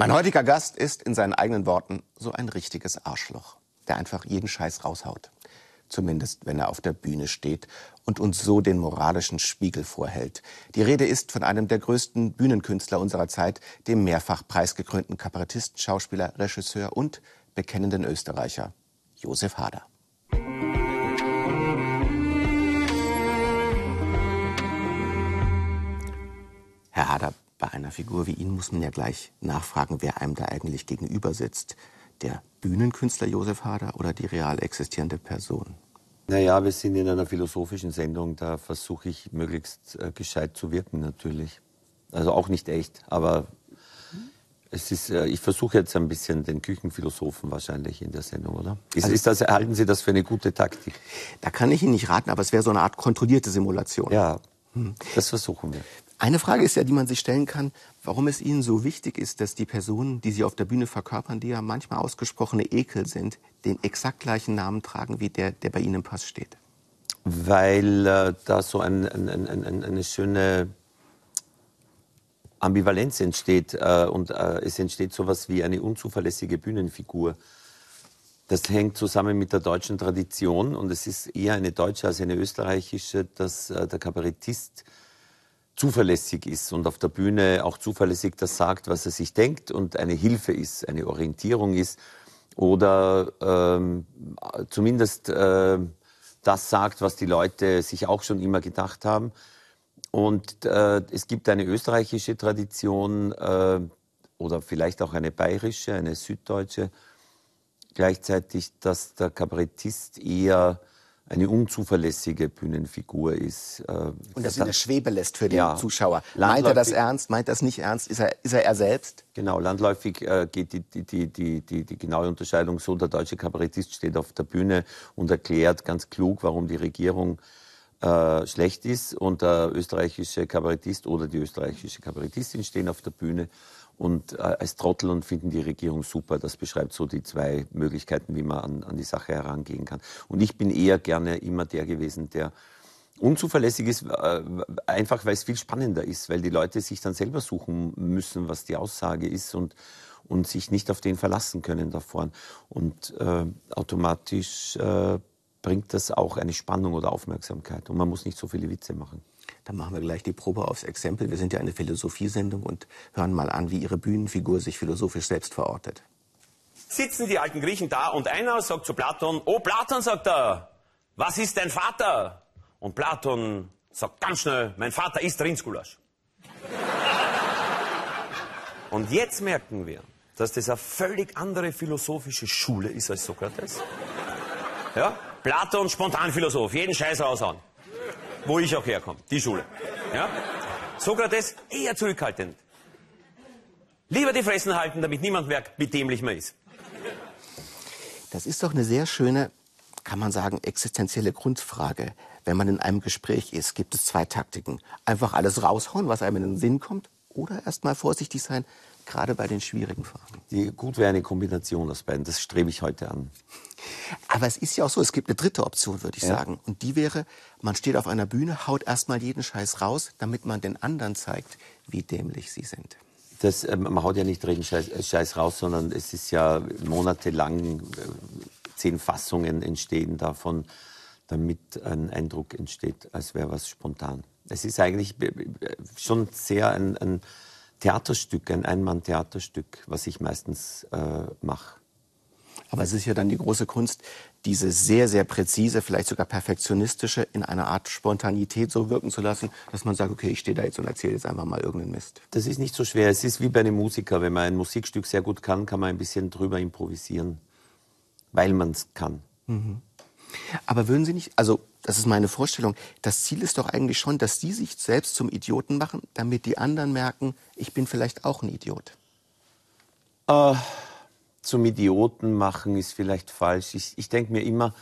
Mein heutiger Gast ist in seinen eigenen Worten so ein richtiges Arschloch, der einfach jeden Scheiß raushaut. Zumindest wenn er auf der Bühne steht und uns so den moralischen Spiegel vorhält. Die Rede ist von einem der größten Bühnenkünstler unserer Zeit, dem mehrfach preisgekrönten Kabarettisten, Schauspieler, Regisseur und bekennenden Österreicher, Josef Hader. Herr Hader, bei einer Figur wie Ihnen muss man ja gleich nachfragen, wer einem da eigentlich gegenüber sitzt. Der Bühnenkünstler Josef Hader oder die real existierende Person? Naja, wir sind in einer philosophischen Sendung, da versuche ich möglichst äh, gescheit zu wirken natürlich. Also auch nicht echt, aber es ist, äh, ich versuche jetzt ein bisschen den Küchenphilosophen wahrscheinlich in der Sendung, oder? Ist, also, ist das, halten Sie das für eine gute Taktik? Da kann ich Ihnen nicht raten, aber es wäre so eine Art kontrollierte Simulation. Ja, hm. das versuchen wir. Eine Frage ist ja, die man sich stellen kann, warum es Ihnen so wichtig ist, dass die Personen, die Sie auf der Bühne verkörpern, die ja manchmal ausgesprochene Ekel sind, den exakt gleichen Namen tragen wie der, der bei Ihnen im Pass steht. Weil äh, da so ein, ein, ein, eine schöne Ambivalenz entsteht äh, und äh, es entsteht sowas wie eine unzuverlässige Bühnenfigur. Das hängt zusammen mit der deutschen Tradition und es ist eher eine deutsche als eine österreichische, dass äh, der Kabarettist zuverlässig ist und auf der Bühne auch zuverlässig das sagt, was er sich denkt und eine Hilfe ist, eine Orientierung ist oder ähm, zumindest äh, das sagt, was die Leute sich auch schon immer gedacht haben. Und äh, es gibt eine österreichische Tradition äh, oder vielleicht auch eine bayerische, eine süddeutsche, gleichzeitig, dass der Kabarettist eher eine unzuverlässige Bühnenfigur ist. Äh, und das in der Schwebe lässt für den ja, Zuschauer. Meint er das ernst? Meint er das nicht ernst? Ist er, ist er er selbst? Genau, landläufig äh, geht die, die, die, die, die genaue Unterscheidung so, der deutsche Kabarettist steht auf der Bühne und erklärt ganz klug, warum die Regierung äh, schlecht ist und der österreichische Kabarettist oder die österreichische Kabarettistin stehen auf der Bühne und äh, als Trottel und finden die Regierung super. Das beschreibt so die zwei Möglichkeiten, wie man an, an die Sache herangehen kann. Und ich bin eher gerne immer der gewesen, der unzuverlässig ist, äh, einfach weil es viel spannender ist, weil die Leute sich dann selber suchen müssen, was die Aussage ist und, und sich nicht auf den verlassen können davon. Und äh, automatisch äh, bringt das auch eine Spannung oder Aufmerksamkeit und man muss nicht so viele Witze machen. Dann machen wir gleich die Probe aufs Exempel. Wir sind ja eine Philosophiesendung und hören mal an, wie Ihre Bühnenfigur sich philosophisch selbst verortet. Sitzen die alten Griechen da und einer sagt zu Platon, oh Platon, sagt er, was ist dein Vater? Und Platon sagt ganz schnell, mein Vater ist Rindsgulasch. und jetzt merken wir, dass das eine völlig andere philosophische Schule ist als Sokrates. Ja? Platon, Spontanphilosoph, jeden Scheiß raushauen wo ich auch herkomme, die Schule. Ja? Sokrates eher zurückhaltend. Lieber die Fressen halten, damit niemand merkt, wie dämlich man ist. Das ist doch eine sehr schöne, kann man sagen, existenzielle Grundfrage. Wenn man in einem Gespräch ist, gibt es zwei Taktiken. Einfach alles raushauen, was einem in den Sinn kommt, oder erst mal vorsichtig sein, gerade bei den schwierigen Fragen. Die, gut wäre eine Kombination aus beiden. Das strebe ich heute an. Aber es ist ja auch so, es gibt eine dritte Option, würde ich ja. sagen. Und die wäre, man steht auf einer Bühne, haut erstmal jeden Scheiß raus, damit man den anderen zeigt, wie dämlich sie sind. Das, äh, man haut ja nicht jeden Scheiß, äh, Scheiß, raus, sondern es ist ja monatelang äh, zehn Fassungen entstehen davon, damit ein Eindruck entsteht, als wäre was spontan. Es ist eigentlich schon sehr ein, ein Theaterstück, ein Einmann-Theaterstück, was ich meistens äh, mache. Aber es ist ja dann die große Kunst, diese sehr, sehr präzise, vielleicht sogar perfektionistische in einer Art Spontanität so wirken zu lassen, dass man sagt, okay, ich stehe da jetzt und erzähle jetzt einfach mal irgendeinen Mist. Das ist nicht so schwer. Es ist wie bei einem Musiker. Wenn man ein Musikstück sehr gut kann, kann man ein bisschen drüber improvisieren, weil man es kann. Mhm. Aber würden Sie nicht, also das ist meine Vorstellung, das Ziel ist doch eigentlich schon, dass Sie sich selbst zum Idioten machen, damit die anderen merken, ich bin vielleicht auch ein Idiot. Äh, zum Idioten machen ist vielleicht falsch. Ich, ich denke mir immer,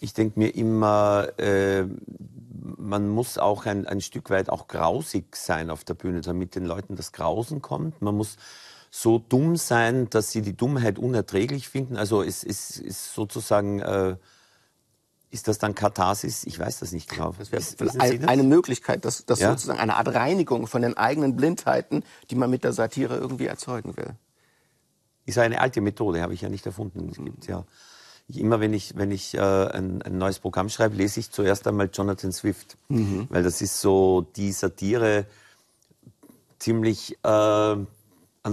ich denke mir immer, äh, man muss auch ein, ein Stück weit auch grausig sein auf der Bühne, damit den Leuten das Grausen kommt. Man muss so dumm sein, dass sie die Dummheit unerträglich finden. Also es, ist sozusagen äh, ist das dann Katharsis? Ich weiß das nicht genau. Das wäre ein, eine Möglichkeit, dass, dass ja? sozusagen eine Art Reinigung von den eigenen Blindheiten, die man mit der Satire irgendwie erzeugen will. Ist eine alte Methode, habe ich ja nicht erfunden. Es gibt ja immer, wenn ich, wenn ich äh, ein, ein, neues Programm schreibe, lese ich zuerst einmal Jonathan Swift, mhm. weil das ist so die Satire ziemlich äh, an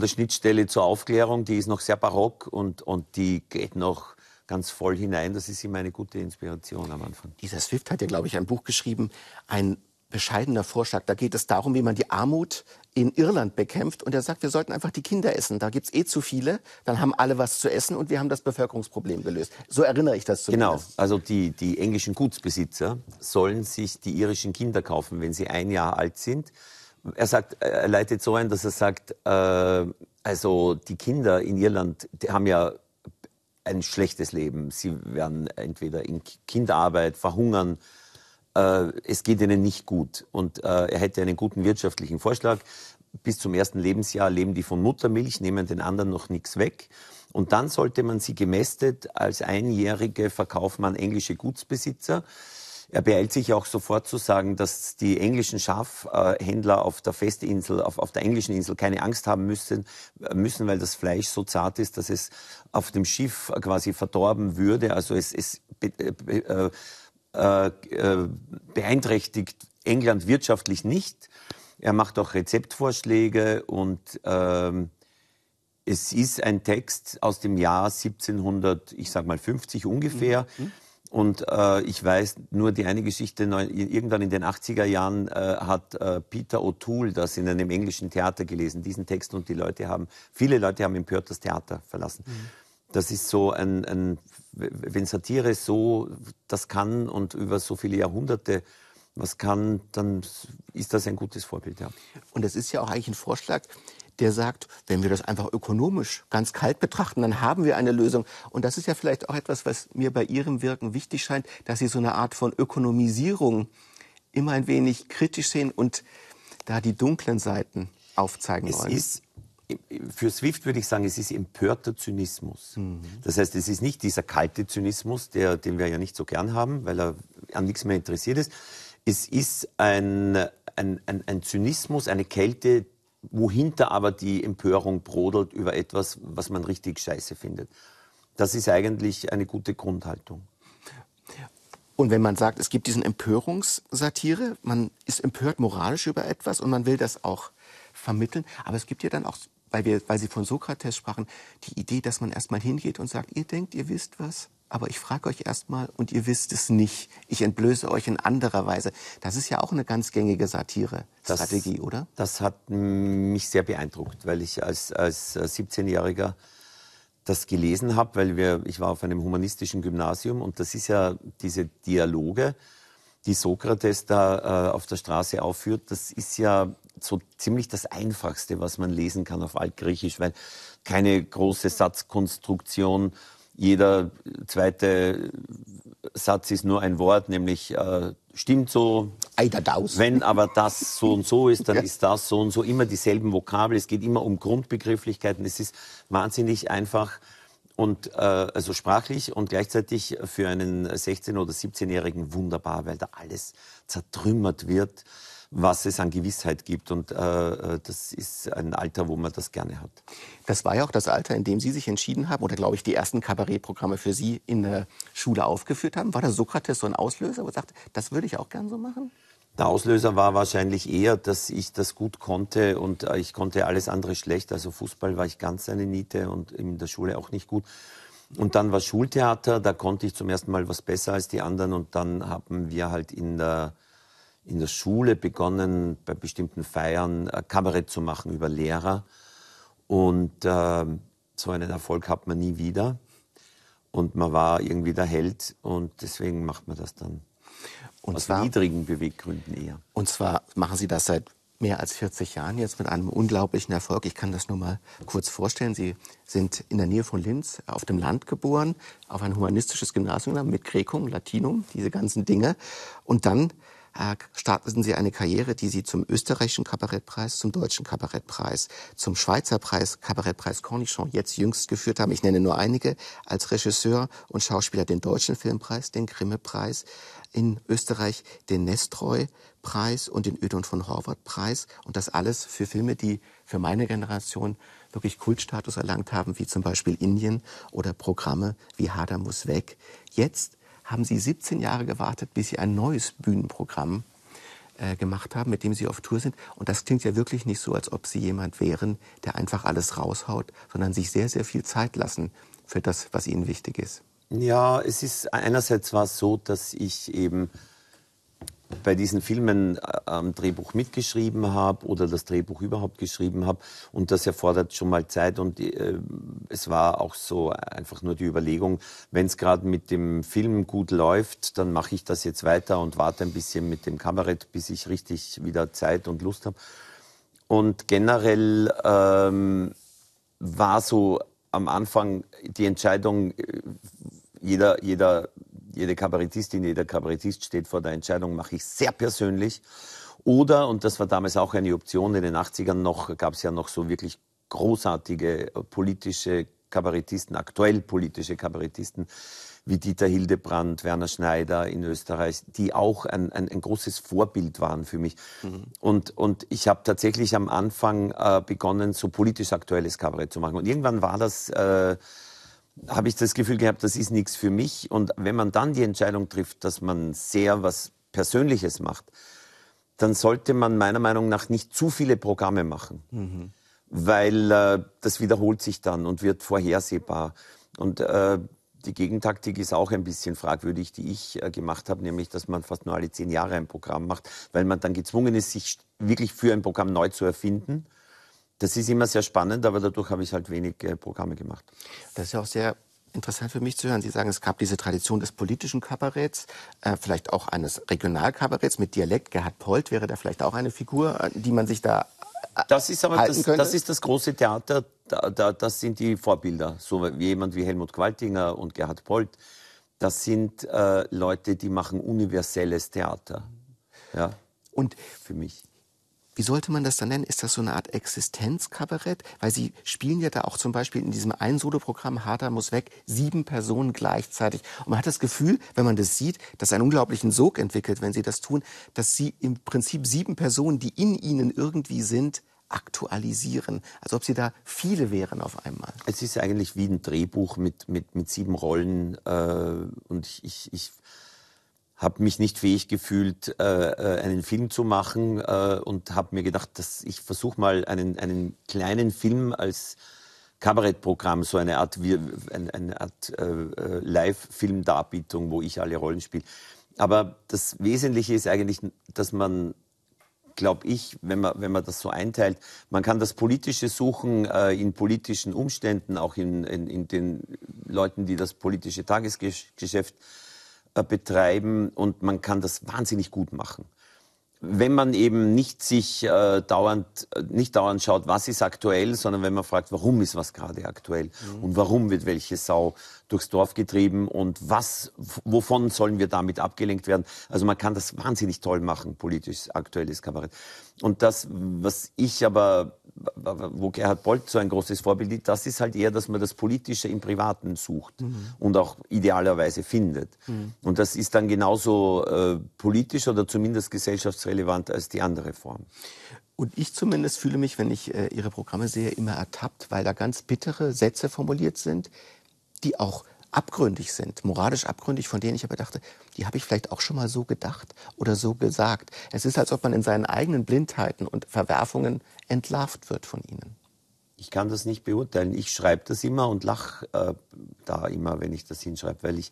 der Schnittstelle zur Aufklärung. Die ist noch sehr barock und, und die geht noch ganz voll hinein. Das ist immer eine gute Inspiration am Anfang. Dieser Swift hat ja, glaube ich, ein Buch geschrieben, ein bescheidener Vorschlag. Da geht es darum, wie man die Armut in Irland bekämpft. Und er sagt, wir sollten einfach die Kinder essen. Da gibt es eh zu viele. Dann haben alle was zu essen und wir haben das Bevölkerungsproblem gelöst. So erinnere ich das zumindest. Genau. Also die, die englischen Gutsbesitzer sollen sich die irischen Kinder kaufen, wenn sie ein Jahr alt sind. Er, sagt, er leitet so ein, dass er sagt, äh, also die Kinder in Irland die haben ja ein schlechtes Leben. Sie werden entweder in Kinderarbeit verhungern. Äh, es geht ihnen nicht gut. Und äh, er hätte einen guten wirtschaftlichen Vorschlag. Bis zum ersten Lebensjahr leben die von Muttermilch, nehmen den anderen noch nichts weg. Und dann sollte man sie gemästet als Einjährige verkaufen an englische Gutsbesitzer. Er beeilt sich auch sofort zu sagen, dass die englischen Schafhändler auf der Festinsel, auf, auf der englischen Insel keine Angst haben müssen, müssen, weil das Fleisch so zart ist, dass es auf dem Schiff quasi verdorben würde. Also es, es äh, äh, äh, beeinträchtigt England wirtschaftlich nicht. Er macht auch Rezeptvorschläge und ähm, es ist ein Text aus dem Jahr 1700, ich sag mal 50 ungefähr. Mhm. mhm. Und äh, ich weiß nur die eine Geschichte, irgendwann in den 80er Jahren äh, hat äh, Peter O'Toole das in einem englischen Theater gelesen, diesen Text. Und die Leute haben, viele Leute haben empört das Theater verlassen. Mhm. Das ist so ein, ein, wenn Satire so das kann und über so viele Jahrhunderte was kann, dann ist das ein gutes Vorbild. Ja. Und das ist ja auch eigentlich ein Vorschlag, der sagt, wenn wir das einfach ökonomisch ganz kalt betrachten, dann haben wir eine Lösung. Und das ist ja vielleicht auch etwas, was mir bei Ihrem Wirken wichtig scheint, dass Sie so eine Art von Ökonomisierung immer ein wenig kritisch sehen und da die dunklen Seiten aufzeigen es wollen. Ist, für Swift würde ich sagen, es ist empörter Zynismus. Mhm. Das heißt, es ist nicht dieser kalte Zynismus, der, den wir ja nicht so gern haben, weil er an nichts mehr interessiert ist. Es ist ein, ein, ein, ein Zynismus, eine Kälte, wohinter aber die Empörung brodelt über etwas, was man richtig scheiße findet. Das ist eigentlich eine gute Grundhaltung. Und wenn man sagt, es gibt diesen Empörungssatire, man ist empört moralisch über etwas und man will das auch vermitteln, aber es gibt ja dann auch, weil, wir, weil Sie von Sokrates sprachen, die Idee, dass man erstmal hingeht und sagt, ihr denkt, ihr wisst was, aber ich frage euch erstmal und ihr wisst es nicht. Ich entblöße euch in anderer Weise. Das ist ja auch eine ganz gängige Satire-Strategie, oder? Das hat mich sehr beeindruckt, weil ich als, als 17-Jähriger das gelesen habe, weil wir, ich war auf einem humanistischen Gymnasium und das ist ja diese Dialoge, die Sokrates da äh, auf der Straße aufführt, das ist ja so ziemlich das Einfachste, was man lesen kann auf Altgriechisch, weil keine große Satzkonstruktion, jeder zweite Satz ist nur ein Wort, nämlich äh, stimmt so. Wenn aber das so und so ist, dann ja. ist das so und so. Immer dieselben Vokabeln. Es geht immer um Grundbegrifflichkeiten. Es ist wahnsinnig einfach und äh, also sprachlich und gleichzeitig für einen 16- oder 17-Jährigen wunderbar, weil da alles zertrümmert wird was es an Gewissheit gibt. Und äh, äh, das ist ein Alter, wo man das gerne hat. Das war ja auch das Alter, in dem Sie sich entschieden haben oder, glaube ich, die ersten Kabarettprogramme für Sie in der Schule aufgeführt haben. War da Sokrates so ein Auslöser, wo er sagte, das würde ich auch gern so machen? Der Auslöser war wahrscheinlich eher, dass ich das gut konnte und äh, ich konnte alles andere schlecht. Also Fußball war ich ganz eine Niete und in der Schule auch nicht gut. Und dann war Schultheater, da konnte ich zum ersten Mal was besser als die anderen und dann haben wir halt in der in der Schule begonnen, bei bestimmten Feiern äh, Kabarett zu machen über Lehrer. Und äh, so einen Erfolg hat man nie wieder. Und man war irgendwie der Held und deswegen macht man das dann und aus zwar, niedrigen Beweggründen eher. Und zwar machen Sie das seit mehr als 40 Jahren jetzt mit einem unglaublichen Erfolg. Ich kann das nur mal kurz vorstellen. Sie sind in der Nähe von Linz auf dem Land geboren, auf ein humanistisches Gymnasium mit Grekum, Latinum, diese ganzen Dinge. Und dann äh, starteten sie eine Karriere, die sie zum österreichischen Kabarettpreis, zum deutschen Kabarettpreis, zum Schweizer Preis, Kabarettpreis Cornichon jetzt jüngst geführt haben. Ich nenne nur einige als Regisseur und Schauspieler den Deutschen Filmpreis, den Grimme-Preis, in Österreich den Nestroy-Preis und den Ödon von Horvath-Preis. Und das alles für Filme, die für meine Generation wirklich Kultstatus erlangt haben, wie zum Beispiel Indien oder Programme wie Hader muss weg. Jetzt haben sie 17 Jahre gewartet, bis sie ein neues Bühnenprogramm äh, gemacht haben, mit dem sie auf Tour sind. Und das klingt ja wirklich nicht so, als ob sie jemand wären, der einfach alles raushaut, sondern sich sehr, sehr viel Zeit lassen für das, was ihnen wichtig ist. Ja, es ist einerseits war es so, dass ich eben bei diesen Filmen äh, am Drehbuch mitgeschrieben habe oder das Drehbuch überhaupt geschrieben habe. Und das erfordert schon mal Zeit. Und äh, es war auch so einfach nur die Überlegung, wenn es gerade mit dem Film gut läuft, dann mache ich das jetzt weiter und warte ein bisschen mit dem Kabarett, bis ich richtig wieder Zeit und Lust habe. Und generell ähm, war so am Anfang die Entscheidung, äh, jeder, jeder jede Kabarettistin, jeder Kabarettist steht vor der Entscheidung, mache ich sehr persönlich. Oder, und das war damals auch eine Option, in den 80ern noch, gab es ja noch so wirklich großartige äh, politische Kabarettisten, aktuell politische Kabarettisten wie Dieter Hildebrand, Werner Schneider in Österreich, die auch ein, ein, ein großes Vorbild waren für mich. Mhm. Und, und ich habe tatsächlich am Anfang äh, begonnen, so politisch aktuelles Kabarett zu machen. Und irgendwann war das... Äh, habe ich das Gefühl gehabt, das ist nichts für mich. Und wenn man dann die Entscheidung trifft, dass man sehr was Persönliches macht, dann sollte man meiner Meinung nach nicht zu viele Programme machen, mhm. weil äh, das wiederholt sich dann und wird vorhersehbar. Und äh, die Gegentaktik ist auch ein bisschen fragwürdig, die ich äh, gemacht habe, nämlich, dass man fast nur alle zehn Jahre ein Programm macht, weil man dann gezwungen ist, sich wirklich für ein Programm neu zu erfinden das ist immer sehr spannend, aber dadurch habe ich halt wenig äh, Programme gemacht. Das ist ja auch sehr interessant für mich zu hören. Sie sagen, es gab diese Tradition des politischen Kabaretts, äh, vielleicht auch eines Regionalkabaretts mit Dialekt. Gerhard Polt wäre da vielleicht auch eine Figur, äh, die man sich da äh, das ist aber das, das, ist das große Theater, da, da, das sind die Vorbilder, so jemand wie Helmut Qualtinger und Gerhard Polt. Das sind äh, Leute, die machen universelles Theater. Ja, und für mich wie sollte man das dann nennen? Ist das so eine Art Existenzkabarett? Weil Sie spielen ja da auch zum Beispiel in diesem einen Soloprogramm Harder muss weg sieben Personen gleichzeitig. Und man hat das Gefühl, wenn man das sieht, dass einen unglaublichen Sog entwickelt, wenn Sie das tun, dass Sie im Prinzip sieben Personen, die in Ihnen irgendwie sind, aktualisieren, als ob sie da viele wären auf einmal. Es ist eigentlich wie ein Drehbuch mit, mit, mit sieben Rollen äh, und ich, ich, ich habe mich nicht fähig gefühlt, äh, äh, einen Film zu machen äh, und habe mir gedacht, dass ich versuche mal einen, einen kleinen Film als Kabarettprogramm, so eine Art, eine Art äh, äh, Live-Film-Darbietung, wo ich alle Rollen spiele. Aber das Wesentliche ist eigentlich, dass man, glaube ich, wenn man, wenn man das so einteilt, man kann das Politische suchen äh, in politischen Umständen, auch in, in, in, den Leuten, die das politische Tagesgeschäft äh, betreiben und man kann das wahnsinnig gut machen. Wenn man eben nicht sich äh, dauernd, äh, nicht dauernd schaut, was ist aktuell, sondern wenn man fragt, warum ist was gerade aktuell mhm. und warum wird welche Sau durchs Dorf getrieben und was, wovon sollen wir damit abgelenkt werden? Also man kann das wahnsinnig toll machen, politisch aktuelles Kabarett. Und das, was ich aber wo Gerhard Bolt so ein großes Vorbild ist, das ist halt eher, dass man das Politische im Privaten sucht mhm. und auch idealerweise findet. Mhm. Und das ist dann genauso äh, politisch oder zumindest gesellschaftsrelevant als die andere Form. Und ich zumindest fühle mich, wenn ich äh, Ihre Programme sehe, immer ertappt, weil da ganz bittere Sätze formuliert sind, die auch abgründig sind, moralisch abgründig, von denen ich aber dachte, die habe ich vielleicht auch schon mal so gedacht oder so gesagt. Es ist, als ob man in seinen eigenen Blindheiten und Verwerfungen entlarvt wird von Ihnen? Ich kann das nicht beurteilen. Ich schreibe das immer und lache äh, da immer, wenn ich das hinschreibe, weil ich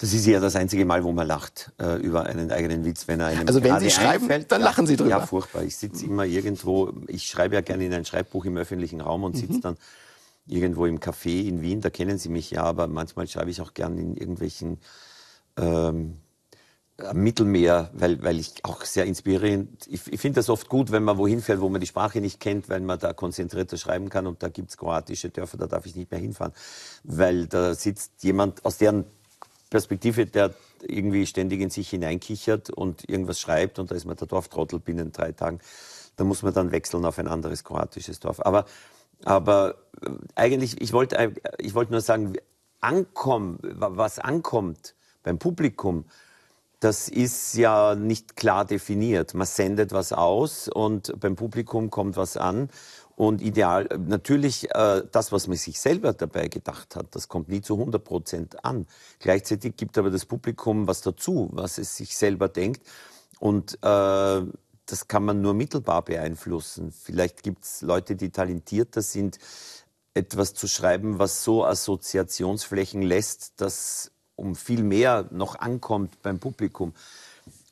das ist ja das einzige Mal, wo man lacht äh, über einen eigenen Witz, wenn er einem Also wenn Sie schreiben, einfällt, dann lachen Sie drüber. Ja, furchtbar. Ich sitze immer irgendwo, ich schreibe ja gerne in ein Schreibbuch im öffentlichen Raum und sitze mhm. dann irgendwo im Café in Wien, da kennen Sie mich ja, aber manchmal schreibe ich auch gerne in irgendwelchen ähm, am äh, Mittelmeer, weil, weil ich auch sehr inspirierend, ich, ich finde das oft gut, wenn man wohin fährt, wo man die Sprache nicht kennt, weil man da konzentrierter schreiben kann und da gibt es kroatische Dörfer, da darf ich nicht mehr hinfahren, weil da sitzt jemand aus deren Perspektive, der irgendwie ständig in sich hineinkichert und irgendwas schreibt und da ist man der Dorftrottel binnen drei Tagen, da muss man dann wechseln auf ein anderes kroatisches Dorf. Aber, aber äh, eigentlich, ich wollte, äh, ich wollte nur sagen, ankommen, was ankommt beim Publikum, das ist ja nicht klar definiert. Man sendet was aus und beim Publikum kommt was an. Und ideal, natürlich, äh, das, was man sich selber dabei gedacht hat, das kommt nie zu 100 Prozent an. Gleichzeitig gibt aber das Publikum was dazu, was es sich selber denkt. Und äh, das kann man nur mittelbar beeinflussen. Vielleicht gibt es Leute, die talentierter sind, etwas zu schreiben, was so Assoziationsflächen lässt, dass um viel mehr noch ankommt beim Publikum.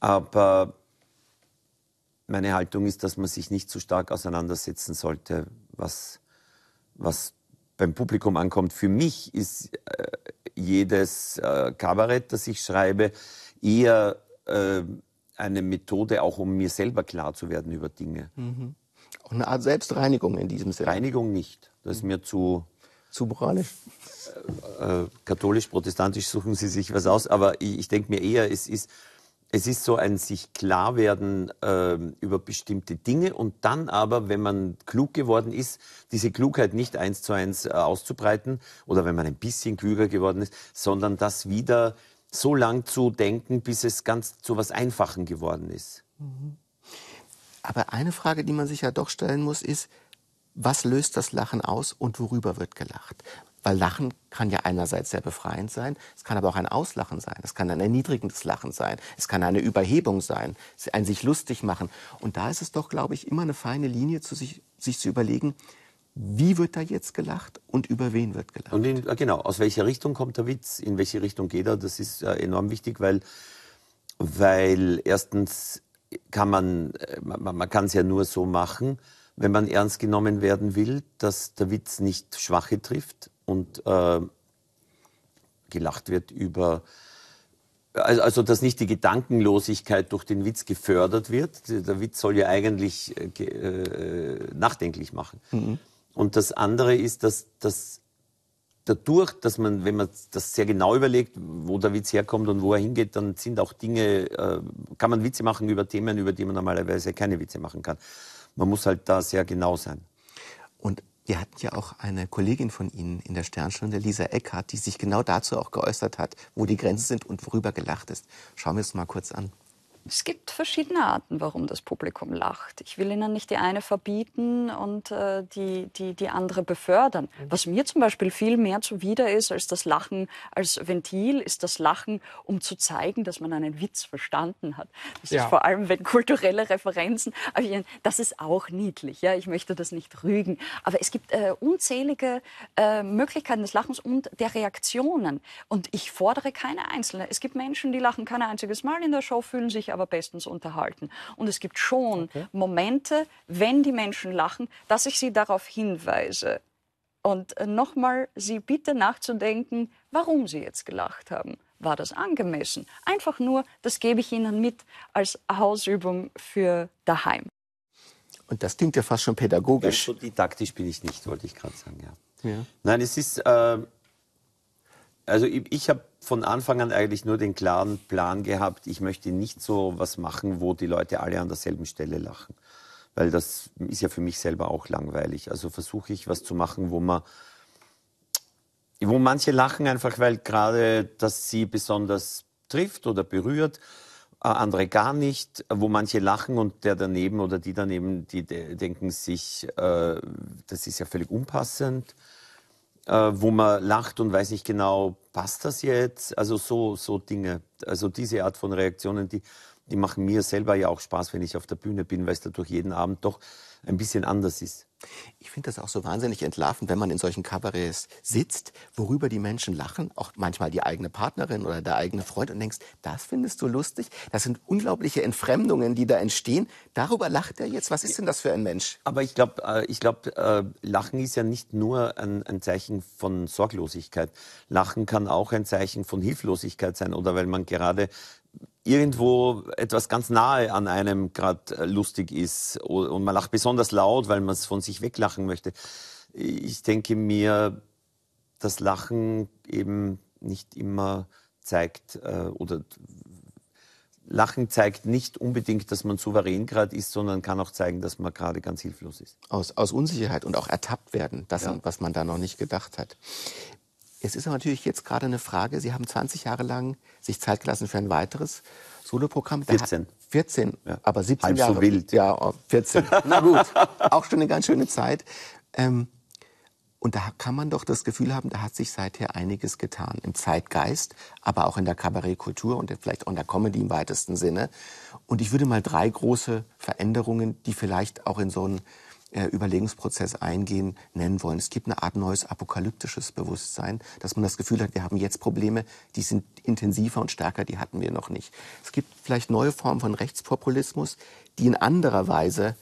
Aber meine Haltung ist, dass man sich nicht zu stark auseinandersetzen sollte, was, was beim Publikum ankommt. Für mich ist äh, jedes äh, Kabarett, das ich schreibe, eher äh, eine Methode, auch um mir selber klar zu werden über Dinge. Mhm. Auch eine Art Selbstreinigung in diesem Sinne. Reinigung nicht. Das ist mir zu zu moralisch? Äh, äh, katholisch, protestantisch suchen Sie sich was aus, aber ich, ich denke mir eher, es ist, es ist so ein sich Klarwerden äh, über bestimmte Dinge und dann aber, wenn man klug geworden ist, diese Klugheit nicht eins zu eins äh, auszubreiten oder wenn man ein bisschen klüger geworden ist, sondern das wieder so lang zu denken, bis es ganz zu was Einfachen geworden ist. Mhm. Aber eine Frage, die man sich ja doch stellen muss, ist, was löst das Lachen aus und worüber wird gelacht. Weil Lachen kann ja einerseits sehr befreiend sein, es kann aber auch ein Auslachen sein, es kann ein erniedrigendes Lachen sein, es kann eine Überhebung sein, ein sich lustig machen. Und da ist es doch, glaube ich, immer eine feine Linie, zu sich, sich zu überlegen, wie wird da jetzt gelacht und über wen wird gelacht. Und in, genau, aus welcher Richtung kommt der Witz, in welche Richtung geht er, das ist äh, enorm wichtig, weil, weil erstens kann äh, man, man, man kann es ja nur so machen, wenn man ernst genommen werden will, dass der Witz nicht Schwache trifft und äh, gelacht wird über, also, also, dass nicht die Gedankenlosigkeit durch den Witz gefördert wird. Der Witz soll ja eigentlich äh, äh, nachdenklich machen. Mhm. Und das andere ist, dass, dass dadurch, dass man, wenn man das sehr genau überlegt, wo der Witz herkommt und wo er hingeht, dann sind auch Dinge, äh, kann man Witze machen über Themen, über die man normalerweise keine Witze machen kann man muss halt da sehr genau sein. Und wir hatten ja auch eine Kollegin von Ihnen in der Sternstunde, Lisa Eckhardt, die sich genau dazu auch geäußert hat, wo die Grenzen sind und worüber gelacht ist. Schauen wir es mal kurz an. Es gibt verschiedene Arten, warum das Publikum lacht. Ich will ihnen nicht die eine verbieten und äh, die, die, die andere befördern. Mhm. Was mir zum Beispiel viel mehr zuwider ist als das Lachen als Ventil, ist das Lachen, um zu zeigen, dass man einen Witz verstanden hat. Das ja. ist vor allem, wenn kulturelle Referenzen, das ist auch niedlich. Ja? Ich möchte das nicht rügen. Aber es gibt äh, unzählige äh, Möglichkeiten des Lachens und der Reaktionen. Und ich fordere keine einzelne. Es gibt Menschen, die lachen kein einziges Mal in der Show, fühlen sich aber bestens unterhalten. Und es gibt schon okay. Momente, wenn die Menschen lachen, dass ich sie darauf hinweise. Und äh, nochmal, sie bitte nachzudenken, warum sie jetzt gelacht haben. War das angemessen? Einfach nur, das gebe ich Ihnen mit als Hausübung für daheim. Und das klingt ja fast schon pädagogisch. so didaktisch bin ich nicht, wollte ich gerade sagen, ja. ja. Nein, es ist, äh, also ich, ich habe von Anfang an eigentlich nur den klaren Plan gehabt, ich möchte nicht so was machen, wo die Leute alle an derselben Stelle lachen. Weil das ist ja für mich selber auch langweilig. Also versuche ich was zu machen, wo man wo manche lachen einfach, weil gerade das sie besonders trifft oder berührt, äh, andere gar nicht, wo manche lachen und der daneben oder die daneben, die denken sich, äh, das ist ja völlig unpassend äh, wo man lacht und weiß nicht genau, passt das jetzt? Also so, so Dinge, also diese Art von Reaktionen, die, die machen mir selber ja auch Spaß, wenn ich auf der Bühne bin, weil es dadurch jeden Abend doch ein bisschen anders ist. Ich finde das auch so wahnsinnig entlarvend, wenn man in solchen Kabarets sitzt, worüber die Menschen lachen, auch manchmal die eigene Partnerin oder der eigene Freund und denkst, das findest du lustig, das sind unglaubliche Entfremdungen, die da entstehen. Darüber lacht er jetzt, was ist denn das für ein Mensch? Aber ich glaube, äh, ich glaube, äh, Lachen ist ja nicht nur ein, ein Zeichen von Sorglosigkeit. Lachen kann auch ein Zeichen von Hilflosigkeit sein oder weil man gerade irgendwo etwas ganz nahe an einem gerade äh, lustig ist und man lacht besonders laut, weil man es von sich weglachen möchte. Ich denke mir, dass Lachen eben nicht immer zeigt äh, oder Lachen zeigt nicht unbedingt, dass man souverän gerade ist, sondern kann auch zeigen, dass man gerade ganz hilflos ist. Aus, aus Unsicherheit und auch ertappt werden, das, ja. was man da noch nicht gedacht hat. Es ist aber natürlich jetzt gerade eine Frage, Sie haben 20 Jahre lang sich Zeit gelassen für ein weiteres Soloprogramm. 14. 14, ja. aber 17 Halb Jahre. so wild. Ja, 14. Na gut, auch schon eine ganz schöne Zeit. Ähm, und da kann man doch das Gefühl haben, da hat sich seither einiges getan. Im Zeitgeist, aber auch in der Kabarettkultur und vielleicht auch in der Comedy im weitesten Sinne. Und ich würde mal drei große Veränderungen, die vielleicht auch in so einem äh, Überlegungsprozess eingehen, nennen wollen. Es gibt eine Art neues apokalyptisches Bewusstsein, dass man das Gefühl hat, wir haben jetzt Probleme, die sind intensiver und stärker, die hatten wir noch nicht. Es gibt vielleicht neue Formen von Rechtspopulismus, die in anderer Weise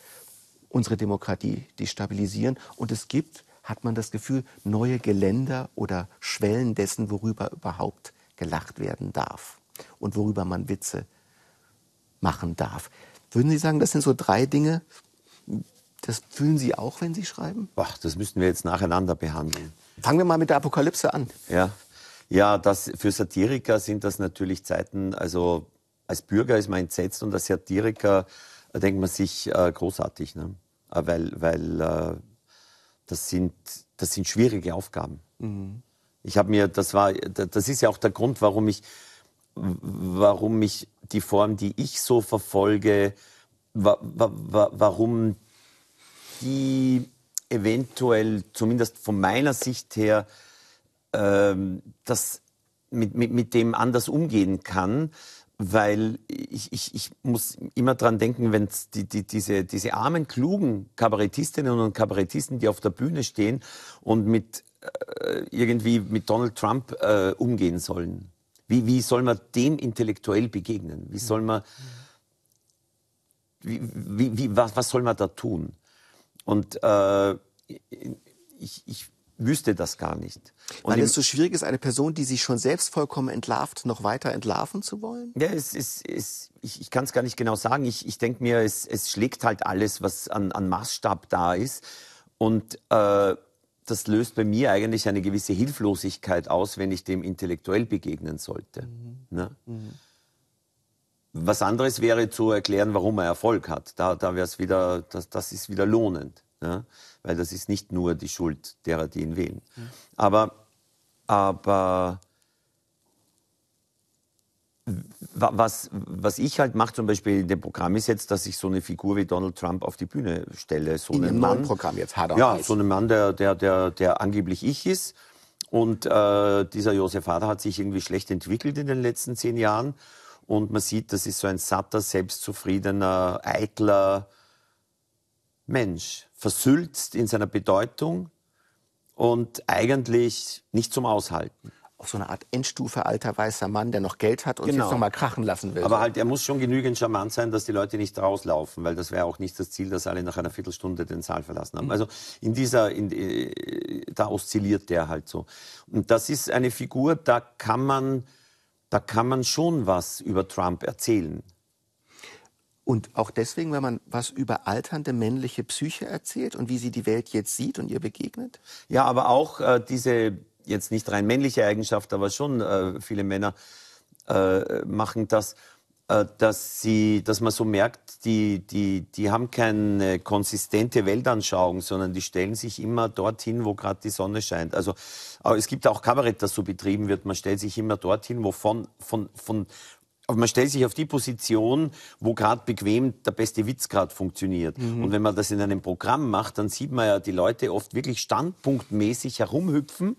unsere Demokratie destabilisieren. Und es gibt, hat man das Gefühl, neue Geländer oder Schwellen dessen, worüber überhaupt gelacht werden darf und worüber man Witze machen darf. Würden Sie sagen, das sind so drei Dinge, das fühlen Sie auch, wenn Sie schreiben? Ach, das müssten wir jetzt nacheinander behandeln. Fangen wir mal mit der Apokalypse an. Ja, ja das, für Satiriker sind das natürlich Zeiten, also als Bürger ist man entsetzt und als Satiriker äh, denkt man sich äh, großartig, ne? Äh, weil, weil äh, das, sind, das sind schwierige Aufgaben. Mhm. Ich habe mir, das war, das ist ja auch der Grund, warum ich, warum ich die Form, die ich so verfolge, wa, wa, wa, warum die eventuell, zumindest von meiner Sicht her, ähm, das mit, mit, mit dem anders umgehen kann weil ich, ich, ich muss immer dran denken, wenn die, die, diese, diese armen, klugen Kabarettistinnen und Kabarettisten, die auf der Bühne stehen und mit äh, irgendwie mit Donald Trump äh, umgehen sollen. Wie, wie soll man dem intellektuell begegnen? Wie soll man, wie, wie, wie was, was soll man da tun? Und äh, ich, ich wüsste das gar nicht. Und Weil es so schwierig ist, eine Person, die sich schon selbst vollkommen entlarvt, noch weiter entlarven zu wollen? Ja, es ist, es, ich, ich kann es gar nicht genau sagen. Ich, ich denke mir, es, es schlägt halt alles, was an, an Maßstab da ist. Und äh, das löst bei mir eigentlich eine gewisse Hilflosigkeit aus, wenn ich dem intellektuell begegnen sollte. Mhm. Ne? Mhm. Was anderes wäre zu erklären, warum er Erfolg hat. Da, da wäre es wieder, das, das ist wieder lohnend. Ja? Weil das ist nicht nur die Schuld derer, die ihn wählen. Mhm. Aber, aber was, was ich halt mache, zum Beispiel in dem Programm, ist jetzt, dass ich so eine Figur wie Donald Trump auf die Bühne stelle. So in einem Mann, Programm jetzt, Hard Ja, so einen Mann, der, der, der, der angeblich ich ist. Und äh, dieser Josef Hader hat sich irgendwie schlecht entwickelt in den letzten zehn Jahren. Und man sieht, das ist so ein satter, selbstzufriedener, eitler Mensch, versülzt in seiner Bedeutung und eigentlich nicht zum Aushalten auf so eine Art Endstufe alter weißer Mann, der noch Geld hat und genau. jetzt noch mal krachen lassen will. Aber halt, er muss schon genügend charmant sein, dass die Leute nicht rauslaufen, weil das wäre auch nicht das Ziel, dass alle nach einer Viertelstunde den Saal verlassen haben. Mhm. Also in dieser, in, äh, da oszilliert der halt so. Und das ist eine Figur, da kann man da kann man schon was über Trump erzählen. Und auch deswegen, wenn man was über alternde männliche Psyche erzählt und wie sie die Welt jetzt sieht und ihr begegnet? Ja, aber auch äh, diese jetzt nicht rein männliche Eigenschaft, aber schon äh, viele Männer äh, machen das. Äh, dass, sie, dass man so merkt, die, die, die haben keine konsistente Weltanschauung, sondern die stellen sich immer dorthin, wo gerade die Sonne scheint. Also es gibt auch Kabarett, das so betrieben wird. Man stellt sich immer dorthin, wo von, von, von man stellt sich auf die Position, wo gerade bequem der beste Witz gerade funktioniert. Mhm. Und wenn man das in einem Programm macht, dann sieht man ja die Leute oft wirklich standpunktmäßig herumhüpfen.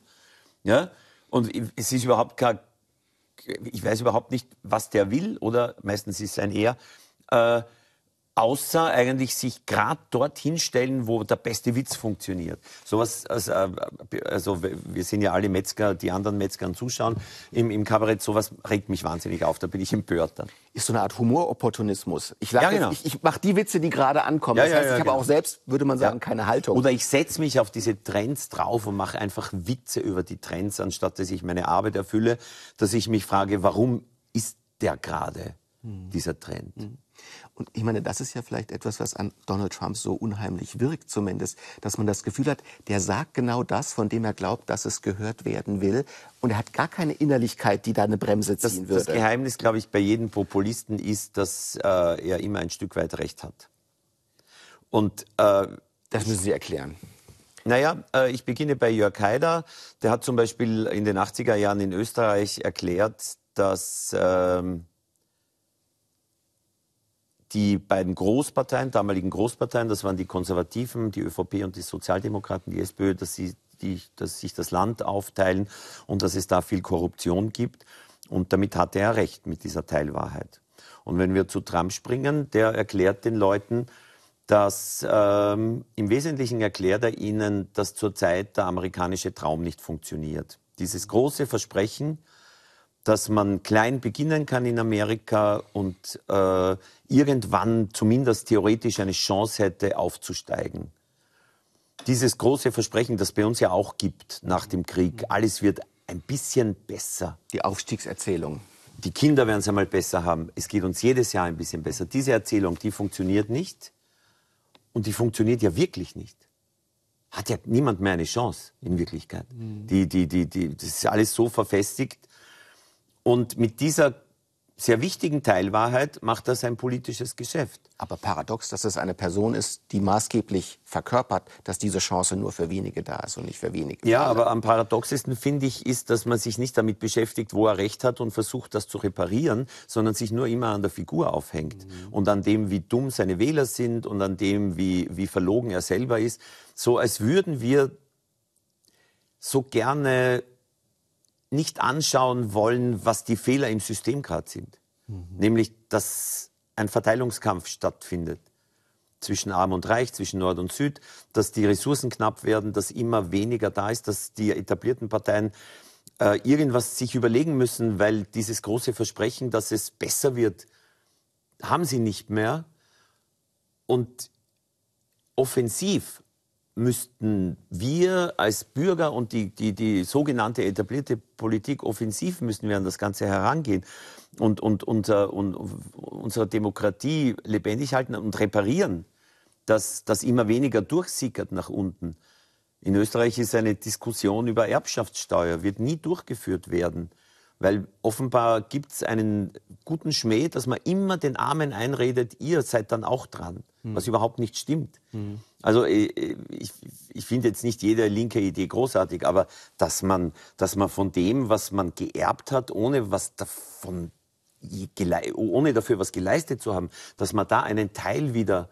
Ja? Und es ist überhaupt kein ich weiß überhaupt nicht, was der will oder meistens ist sein Er. Äh, außer eigentlich sich gerade dorthin stellen, wo der beste Witz funktioniert. Sowas, äh, also, also wir sind ja alle Metzger, die anderen Metzgern zuschauen im, im Kabarett, sowas regt mich wahnsinnig auf, da bin ich empört dann. Ist so eine Art Humoropportunismus. Ich, ja, genau. ich, ich mache die Witze, die gerade ankommen. Ja, das heißt, ja, ich habe genau. auch selbst, würde man sagen, keine Haltung. Oder ich setze mich auf diese Trends drauf und mache einfach Witze über die Trends, anstatt dass ich meine Arbeit erfülle, dass ich mich frage, warum ist der gerade, hm. dieser Trend? Mhm. Und ich meine, das ist ja vielleicht etwas, was an Donald Trump so unheimlich wirkt zumindest, dass man das Gefühl hat, der sagt genau das, von dem er glaubt, dass es gehört werden will. Und er hat gar keine Innerlichkeit, die da eine Bremse ziehen das, würde. Das Geheimnis, glaube ich, bei jedem Populisten ist, dass äh, er immer ein Stück weit recht hat. Und äh, das müssen Sie erklären. Naja, äh, ich beginne bei Jörg Haider. Der hat zum Beispiel in den 80er Jahren in Österreich erklärt, dass ähm, die beiden Großparteien, damaligen Großparteien, das waren die Konservativen, die ÖVP und die Sozialdemokraten, die SPÖ, dass, sie, die, dass sich das Land aufteilen und dass es da viel Korruption gibt. Und damit hatte er recht mit dieser Teilwahrheit. Und wenn wir zu Trump springen, der erklärt den Leuten, dass ähm, im Wesentlichen erklärt er ihnen, dass zurzeit der amerikanische Traum nicht funktioniert. Dieses große Versprechen, dass man klein beginnen kann in Amerika und äh, irgendwann zumindest theoretisch eine Chance hätte, aufzusteigen. Dieses große Versprechen, das bei uns ja auch gibt nach dem Krieg, mhm. alles wird ein bisschen besser. Die Aufstiegserzählung. Die Kinder werden es einmal besser haben. Es geht uns jedes Jahr ein bisschen besser. Diese Erzählung, die funktioniert nicht. Und die funktioniert ja wirklich nicht. Hat ja niemand mehr eine Chance in Wirklichkeit. Mhm. Die, die, die, die, das ist alles so verfestigt, und mit dieser sehr wichtigen Teilwahrheit macht er sein politisches Geschäft. Aber paradox, dass es eine Person ist, die maßgeblich verkörpert, dass diese Chance nur für wenige da ist und nicht für wenige. Ja, aber am paradoxesten finde ich ist, dass man sich nicht damit beschäftigt, wo er recht hat und versucht, das zu reparieren, sondern sich nur immer an der Figur aufhängt mhm. und an dem, wie dumm seine Wähler sind und an dem, wie, wie verlogen er selber ist. So als würden wir so gerne nicht anschauen wollen, was die Fehler im System gerade sind. Mhm. Nämlich, dass ein Verteilungskampf stattfindet zwischen Arm und Reich, zwischen Nord und Süd, dass die Ressourcen knapp werden, dass immer weniger da ist, dass die etablierten Parteien äh, irgendwas sich überlegen müssen, weil dieses große Versprechen, dass es besser wird, haben sie nicht mehr. Und offensiv müssten wir als Bürger und die, die, die sogenannte etablierte Politik offensiv müssen wir an das Ganze herangehen und, und, unser, und unsere Demokratie lebendig halten und reparieren, dass das immer weniger durchsickert nach unten. In Österreich ist eine Diskussion über Erbschaftssteuer, wird nie durchgeführt werden, weil offenbar gibt es einen guten Schmäh, dass man immer den Armen einredet, ihr seid dann auch dran mhm. was überhaupt nicht stimmt. Mhm. Also äh, ich, ich finde jetzt nicht jede linke Idee großartig, aber dass man, dass man von dem, was man geerbt hat, ohne was davon ohne dafür was geleistet zu haben, dass man da einen Teil wieder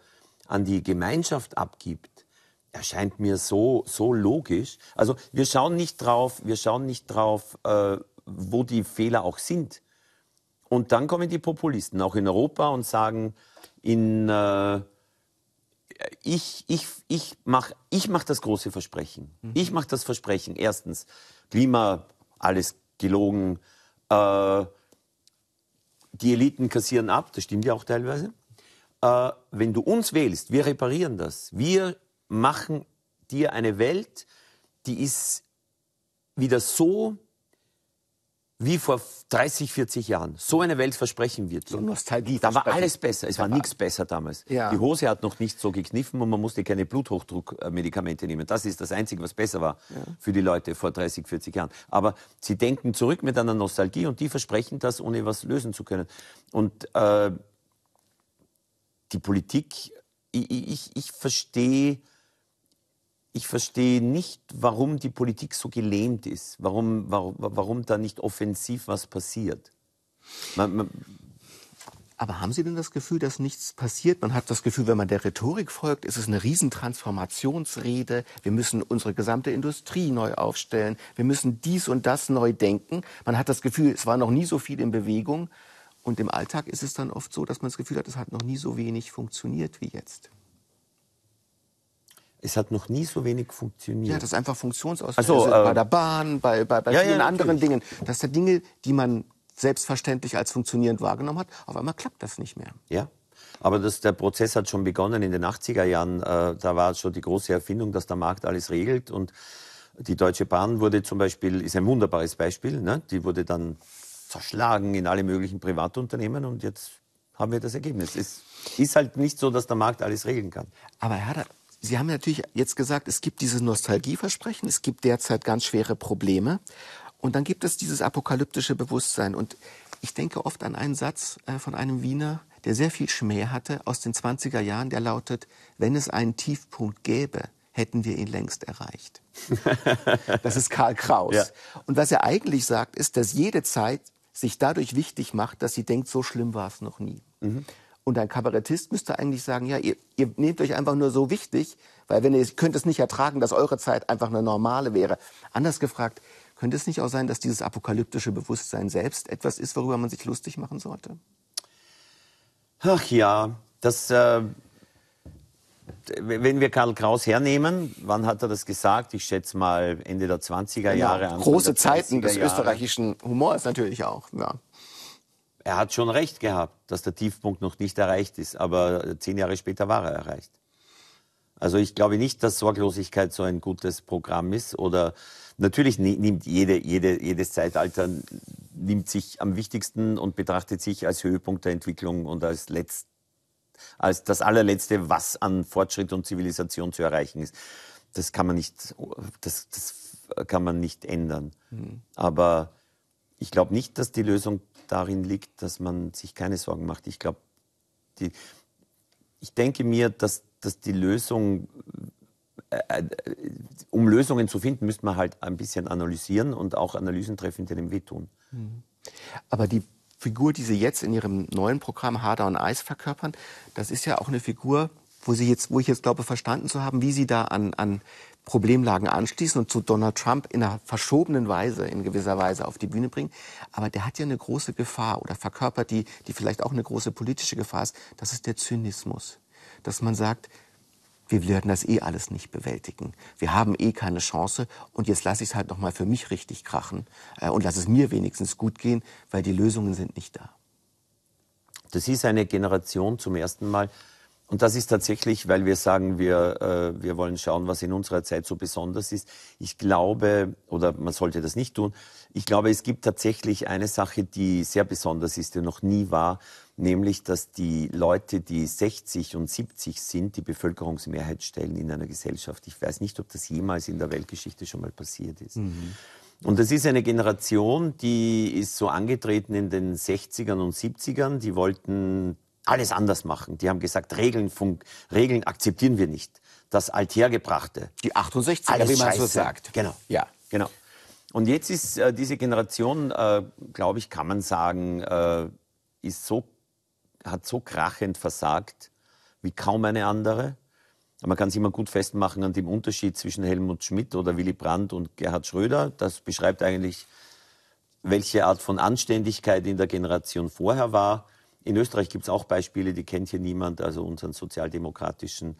an die Gemeinschaft abgibt, erscheint mir so, so logisch. Also wir schauen nicht drauf, wir schauen nicht drauf, äh, wo die Fehler auch sind. Und dann kommen die Populisten auch in Europa und sagen, in, äh, ich, ich, ich mache ich mach das große Versprechen. Mhm. Ich mache das Versprechen. Erstens, Klima, alles gelogen. Äh, die Eliten kassieren ab, das stimmt ja auch teilweise. Äh, wenn du uns wählst, wir reparieren das. Wir machen dir eine Welt, die ist wieder so wie vor 30, 40 Jahren. So eine Welt versprechen wir So Nostalgie. Da war alles besser. Es war nichts besser damals. Ja. Die Hose hat noch nicht so gekniffen und man musste keine Bluthochdruckmedikamente nehmen. Das ist das Einzige, was besser war ja. für die Leute vor 30, 40 Jahren. Aber sie denken zurück mit einer Nostalgie und die versprechen das, ohne was lösen zu können. Und äh, die Politik, ich, ich, ich verstehe ich verstehe nicht, warum die Politik so gelähmt ist, warum, warum, warum da nicht offensiv was passiert. Man, man aber haben Sie denn das Gefühl, dass nichts passiert? Man hat das Gefühl, wenn man der Rhetorik folgt, ist es eine Riesentransformationsrede. Wir müssen unsere gesamte Industrie neu aufstellen. Wir müssen dies und das neu denken. Man hat das Gefühl, es war noch nie so viel in Bewegung. Und im Alltag ist es dann oft so, dass man das Gefühl hat, es hat noch nie so wenig funktioniert wie jetzt. Es hat noch nie so wenig funktioniert. Ja, das ist einfach Funktionsausfälle also, also, äh, bei der Bahn, bei, bei, bei ja, vielen ja, anderen Dingen. Dass da Dinge, die man selbstverständlich als funktionierend wahrgenommen hat. Auf einmal klappt das nicht mehr. Ja. Aber das, der Prozess hat schon begonnen in den 80er Jahren. Äh, da war schon die große Erfindung, dass der Markt alles regelt. Und die Deutsche Bahn wurde zum Beispiel, ist ein wunderbares Beispiel, ne? die wurde dann zerschlagen in alle möglichen Privatunternehmen. Und jetzt haben wir das Ergebnis. Es ist halt nicht so, dass der Markt alles regeln kann. Aber Herr, Sie haben natürlich jetzt gesagt, es gibt dieses Nostalgieversprechen, es gibt derzeit ganz schwere Probleme. Und dann gibt es dieses apokalyptische Bewusstsein. Und ich denke oft an einen Satz äh, von einem Wiener, der sehr viel Schmäh hatte aus den 20er Jahren, der lautet, wenn es einen Tiefpunkt gäbe, hätten wir ihn längst erreicht. das ist Karl Kraus. Ja. Und was er eigentlich sagt, ist, dass jede Zeit sich dadurch wichtig macht, dass sie denkt, so schlimm war es noch nie. Mhm. Und ein Kabarettist müsste eigentlich sagen, ja, ihr, ihr nehmt euch einfach nur so wichtig, weil wenn ihr könnt es nicht ertragen, dass eure Zeit einfach eine normale wäre. Anders gefragt, könnte es nicht auch sein, dass dieses apokalyptische Bewusstsein selbst etwas ist, worüber man sich lustig machen sollte? Ach ja, das, äh, wenn wir Karl Kraus hernehmen, wann hat er das gesagt? Ich schätze mal Ende der 20er Jahre. Ja, große Zeiten des österreichischen Humors natürlich auch. Ja er hat schon recht gehabt, dass der Tiefpunkt noch nicht erreicht ist, aber äh, zehn Jahre später war er erreicht. Also ich glaube nicht, dass Sorglosigkeit so ein gutes Programm ist oder natürlich nimmt jede, jede, jedes Zeitalter nimmt sich am wichtigsten und betrachtet sich als Höhepunkt der Entwicklung und als letzt, als das allerletzte, was an Fortschritt und Zivilisation zu erreichen ist. Das kann man nicht, das, das kann man nicht ändern. Mhm. Aber ich glaube nicht, dass die Lösung darin liegt, dass man sich keine Sorgen macht. Ich glaube, ich denke mir, dass, dass die Lösung, äh, äh, um Lösungen zu finden, müsste man halt ein bisschen analysieren und auch Analysen treffen, die dem wehtun. Mhm. Aber die Figur, die Sie jetzt in Ihrem neuen Programm Harder und Eis verkörpern, das ist ja auch eine Figur, wo Sie jetzt, wo ich jetzt glaube, verstanden zu haben, wie Sie da an, an Problemlagen anschließen und zu Donald Trump in einer verschobenen Weise, in gewisser Weise auf die Bühne bringen. Aber der hat ja eine große Gefahr oder verkörpert die, die vielleicht auch eine große politische Gefahr ist. Das ist der Zynismus. Dass man sagt, wir werden das eh alles nicht bewältigen. Wir haben eh keine Chance und jetzt lasse ich es halt noch mal für mich richtig krachen äh, und lasse es mir wenigstens gut gehen, weil die Lösungen sind nicht da. Das ist eine Generation zum ersten Mal, und das ist tatsächlich, weil wir sagen, wir, äh, wir wollen schauen, was in unserer Zeit so besonders ist. Ich glaube, oder man sollte das nicht tun, ich glaube, es gibt tatsächlich eine Sache, die sehr besonders ist, die noch nie war, nämlich, dass die Leute, die 60 und 70 sind, die Bevölkerungsmehrheit stellen in einer Gesellschaft. Ich weiß nicht, ob das jemals in der Weltgeschichte schon mal passiert ist. Mhm. Und das ist eine Generation, die ist so angetreten in den 60ern und 70ern. Die wollten alles anders machen. Die haben gesagt, Regeln, Funk, Regeln akzeptieren wir nicht. Das Althergebrachte. Die 68 alles wie man Scheiße. so sagt. Genau. Ja. genau. Und jetzt ist äh, diese Generation, äh, glaube ich, kann man sagen, äh, ist so, hat so krachend versagt wie kaum eine andere. Man kann es immer gut festmachen an dem Unterschied zwischen Helmut Schmidt oder Willy Brandt und Gerhard Schröder. Das beschreibt eigentlich, welche Art von Anständigkeit in der Generation vorher war in Österreich gibt es auch Beispiele, die kennt hier niemand, also unseren sozialdemokratischen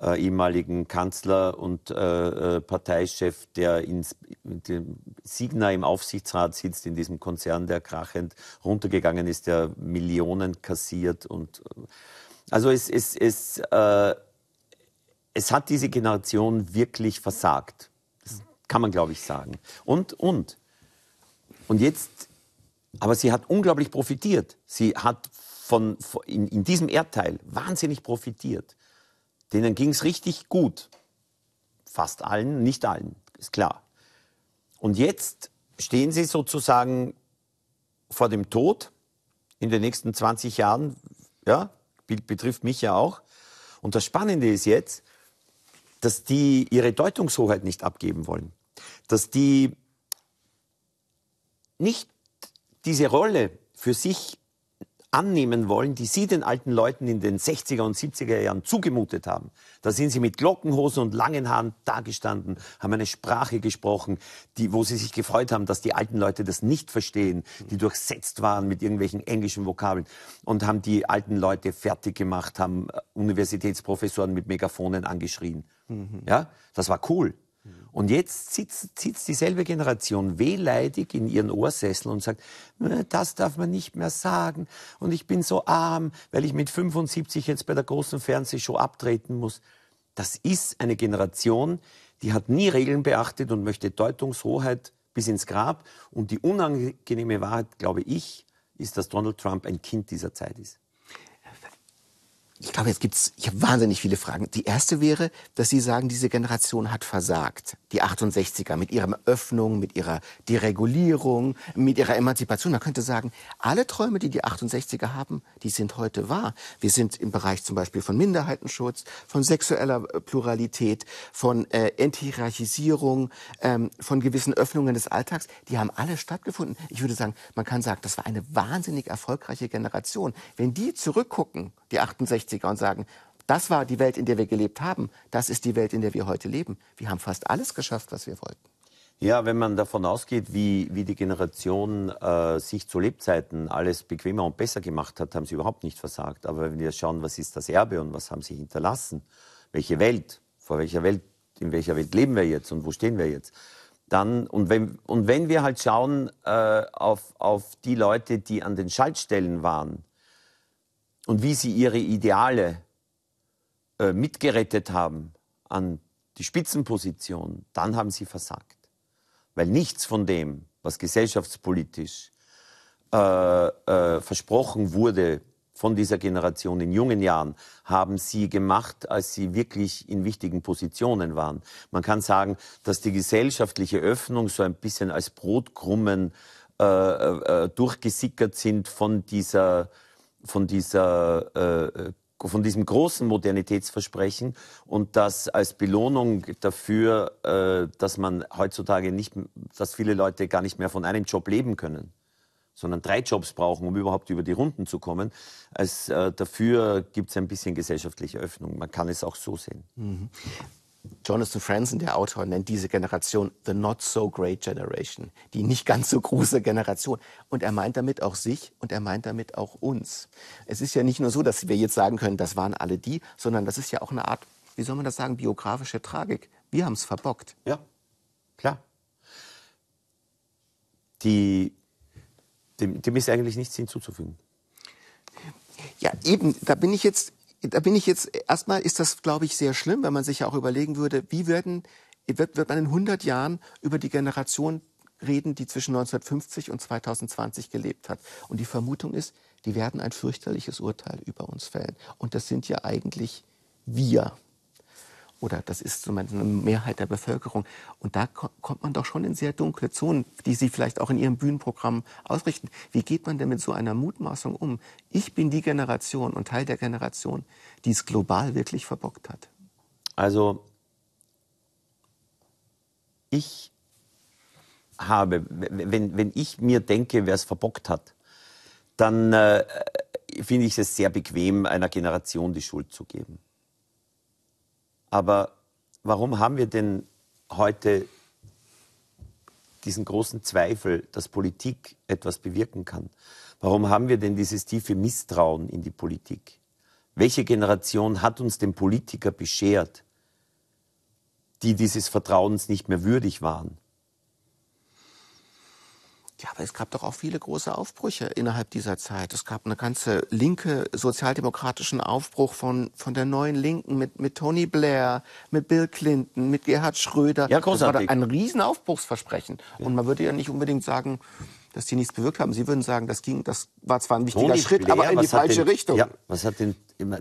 äh, ehemaligen Kanzler und äh, äh Parteichef, der in dem Signa im Aufsichtsrat sitzt, in diesem Konzern, der krachend runtergegangen ist, der Millionen kassiert. Und, äh, also es, es, es, äh, es hat diese Generation wirklich versagt. Das kann man, glaube ich, sagen. Und, und, und jetzt aber sie hat unglaublich profitiert. Sie hat von, von in, in, diesem Erdteil wahnsinnig profitiert. Denen ging es richtig gut. Fast allen, nicht allen, ist klar. Und jetzt stehen sie sozusagen vor dem Tod in den nächsten 20 Jahren. Ja, betrifft mich ja auch. Und das Spannende ist jetzt, dass die ihre Deutungshoheit nicht abgeben wollen. Dass die nicht diese Rolle für sich annehmen wollen, die Sie den alten Leuten in den 60er und 70er Jahren zugemutet haben. Da sind Sie mit Glockenhosen und langen Haaren dagestanden, haben eine Sprache gesprochen, die, wo Sie sich gefreut haben, dass die alten Leute das nicht verstehen, die durchsetzt waren mit irgendwelchen englischen Vokabeln und haben die alten Leute fertig gemacht, haben äh, Universitätsprofessoren mit Megafonen angeschrien. Mhm. Ja, das war cool. Und jetzt sitzt, sitzt dieselbe Generation wehleidig in ihren Ohrsessel und sagt, äh, das darf man nicht mehr sagen und ich bin so arm, weil ich mit 75 jetzt bei der großen Fernsehshow abtreten muss. Das ist eine Generation, die hat nie Regeln beachtet und möchte Deutungshoheit bis ins Grab. Und die unangenehme Wahrheit, glaube ich, ist, dass Donald Trump ein Kind dieser Zeit ist ich glaube, jetzt gibt's, ich habe wahnsinnig viele Fragen. Die erste wäre, dass Sie sagen, diese Generation hat versagt. Die 68er mit ihrer Öffnung, mit ihrer Deregulierung, mit ihrer Emanzipation. Man könnte sagen, alle Träume, die die 68er haben, die sind heute wahr. Wir sind im Bereich zum Beispiel von Minderheitenschutz, von sexueller äh, Pluralität, von äh, Enthierarchisierung, ähm, von gewissen Öffnungen des Alltags. Die haben alle stattgefunden. Ich würde sagen, man kann sagen, das war eine wahnsinnig erfolgreiche Generation. Wenn die zurückgucken, die 68er und sagen, das war die Welt, in der wir gelebt haben. Das ist die Welt, in der wir heute leben. Wir haben fast alles geschafft, was wir wollten. Ja, wenn man davon ausgeht, wie, wie die Generation äh, sich zu Lebzeiten alles bequemer und besser gemacht hat, haben sie überhaupt nicht versagt. Aber wenn wir schauen, was ist das Erbe und was haben sie hinterlassen, welche Welt, vor welcher Welt, in welcher Welt leben wir jetzt und wo stehen wir jetzt, dann, und wenn, und wenn wir halt schauen äh, auf, auf die Leute, die an den Schaltstellen waren, und wie sie ihre Ideale äh, mitgerettet haben an die Spitzenposition, dann haben sie versagt. Weil nichts von dem, was gesellschaftspolitisch äh, äh, versprochen wurde von dieser Generation in jungen Jahren, haben sie gemacht, als sie wirklich in wichtigen Positionen waren. Man kann sagen, dass die gesellschaftliche Öffnung so ein bisschen als Brotkrummen äh, äh, durchgesickert sind von dieser von dieser äh, äh, von diesem großen Modernitätsversprechen und das als Belohnung dafür, äh, dass man heutzutage nicht, dass viele Leute gar nicht mehr von einem Job leben können, sondern drei Jobs brauchen, um überhaupt über die Runden zu kommen. Als äh, dafür gibt es ein bisschen gesellschaftliche Öffnung. Man kann es auch so sehen. Mhm. Jonathan Franzen, der Autor, nennt diese Generation The Not So Great Generation, die nicht ganz so große Generation. Und er meint damit auch sich und er meint damit auch uns. Es ist ja nicht nur so, dass wir jetzt sagen können, das waren alle die, sondern das ist ja auch eine Art, wie soll man das sagen, biografische Tragik. Wir haben es verbockt. Ja, klar. Die, dem, dem ist eigentlich nichts hinzuzufügen. Ja, eben, da bin ich jetzt da bin ich jetzt erstmal ist das, glaube ich, sehr schlimm, wenn man sich ja auch überlegen würde, wie werden wird, wird man in 100 Jahren über die Generation reden, die zwischen 1950 und 2020 gelebt hat. Und die Vermutung ist, die werden ein fürchterliches Urteil über uns fällen. Und das sind ja eigentlich wir oder das ist zumindest eine Mehrheit der Bevölkerung. Und da kommt man doch schon in sehr dunkle Zonen, die Sie vielleicht auch in Ihrem Bühnenprogramm ausrichten. Wie geht man denn mit so einer Mutmaßung um? Ich bin die Generation und Teil der Generation, die es global wirklich verbockt hat. Also ich habe, wenn, wenn ich mir denke, wer es verbockt hat, dann äh, finde ich es sehr bequem, einer Generation die Schuld zu geben. Aber warum haben wir denn heute diesen großen Zweifel, dass Politik etwas bewirken kann? Warum haben wir denn dieses tiefe Misstrauen in die Politik? Welche Generation hat uns den Politiker beschert, die dieses Vertrauens nicht mehr würdig waren? Ja, aber es gab doch auch viele große Aufbrüche innerhalb dieser Zeit. Es gab eine ganze linke sozialdemokratischen Aufbruch von, von der neuen Linken mit, mit Tony Blair, mit Bill Clinton, mit Gerhard Schröder. Ja, großartig. Das war ein Riesenaufbruchsversprechen. Und man würde ja nicht unbedingt sagen, dass die nichts bewirkt haben. Sie würden sagen, das ging, das war zwar ein wichtiger Tony Schritt, Blair, aber in die falsche den, Richtung. Ja, was hat denn immer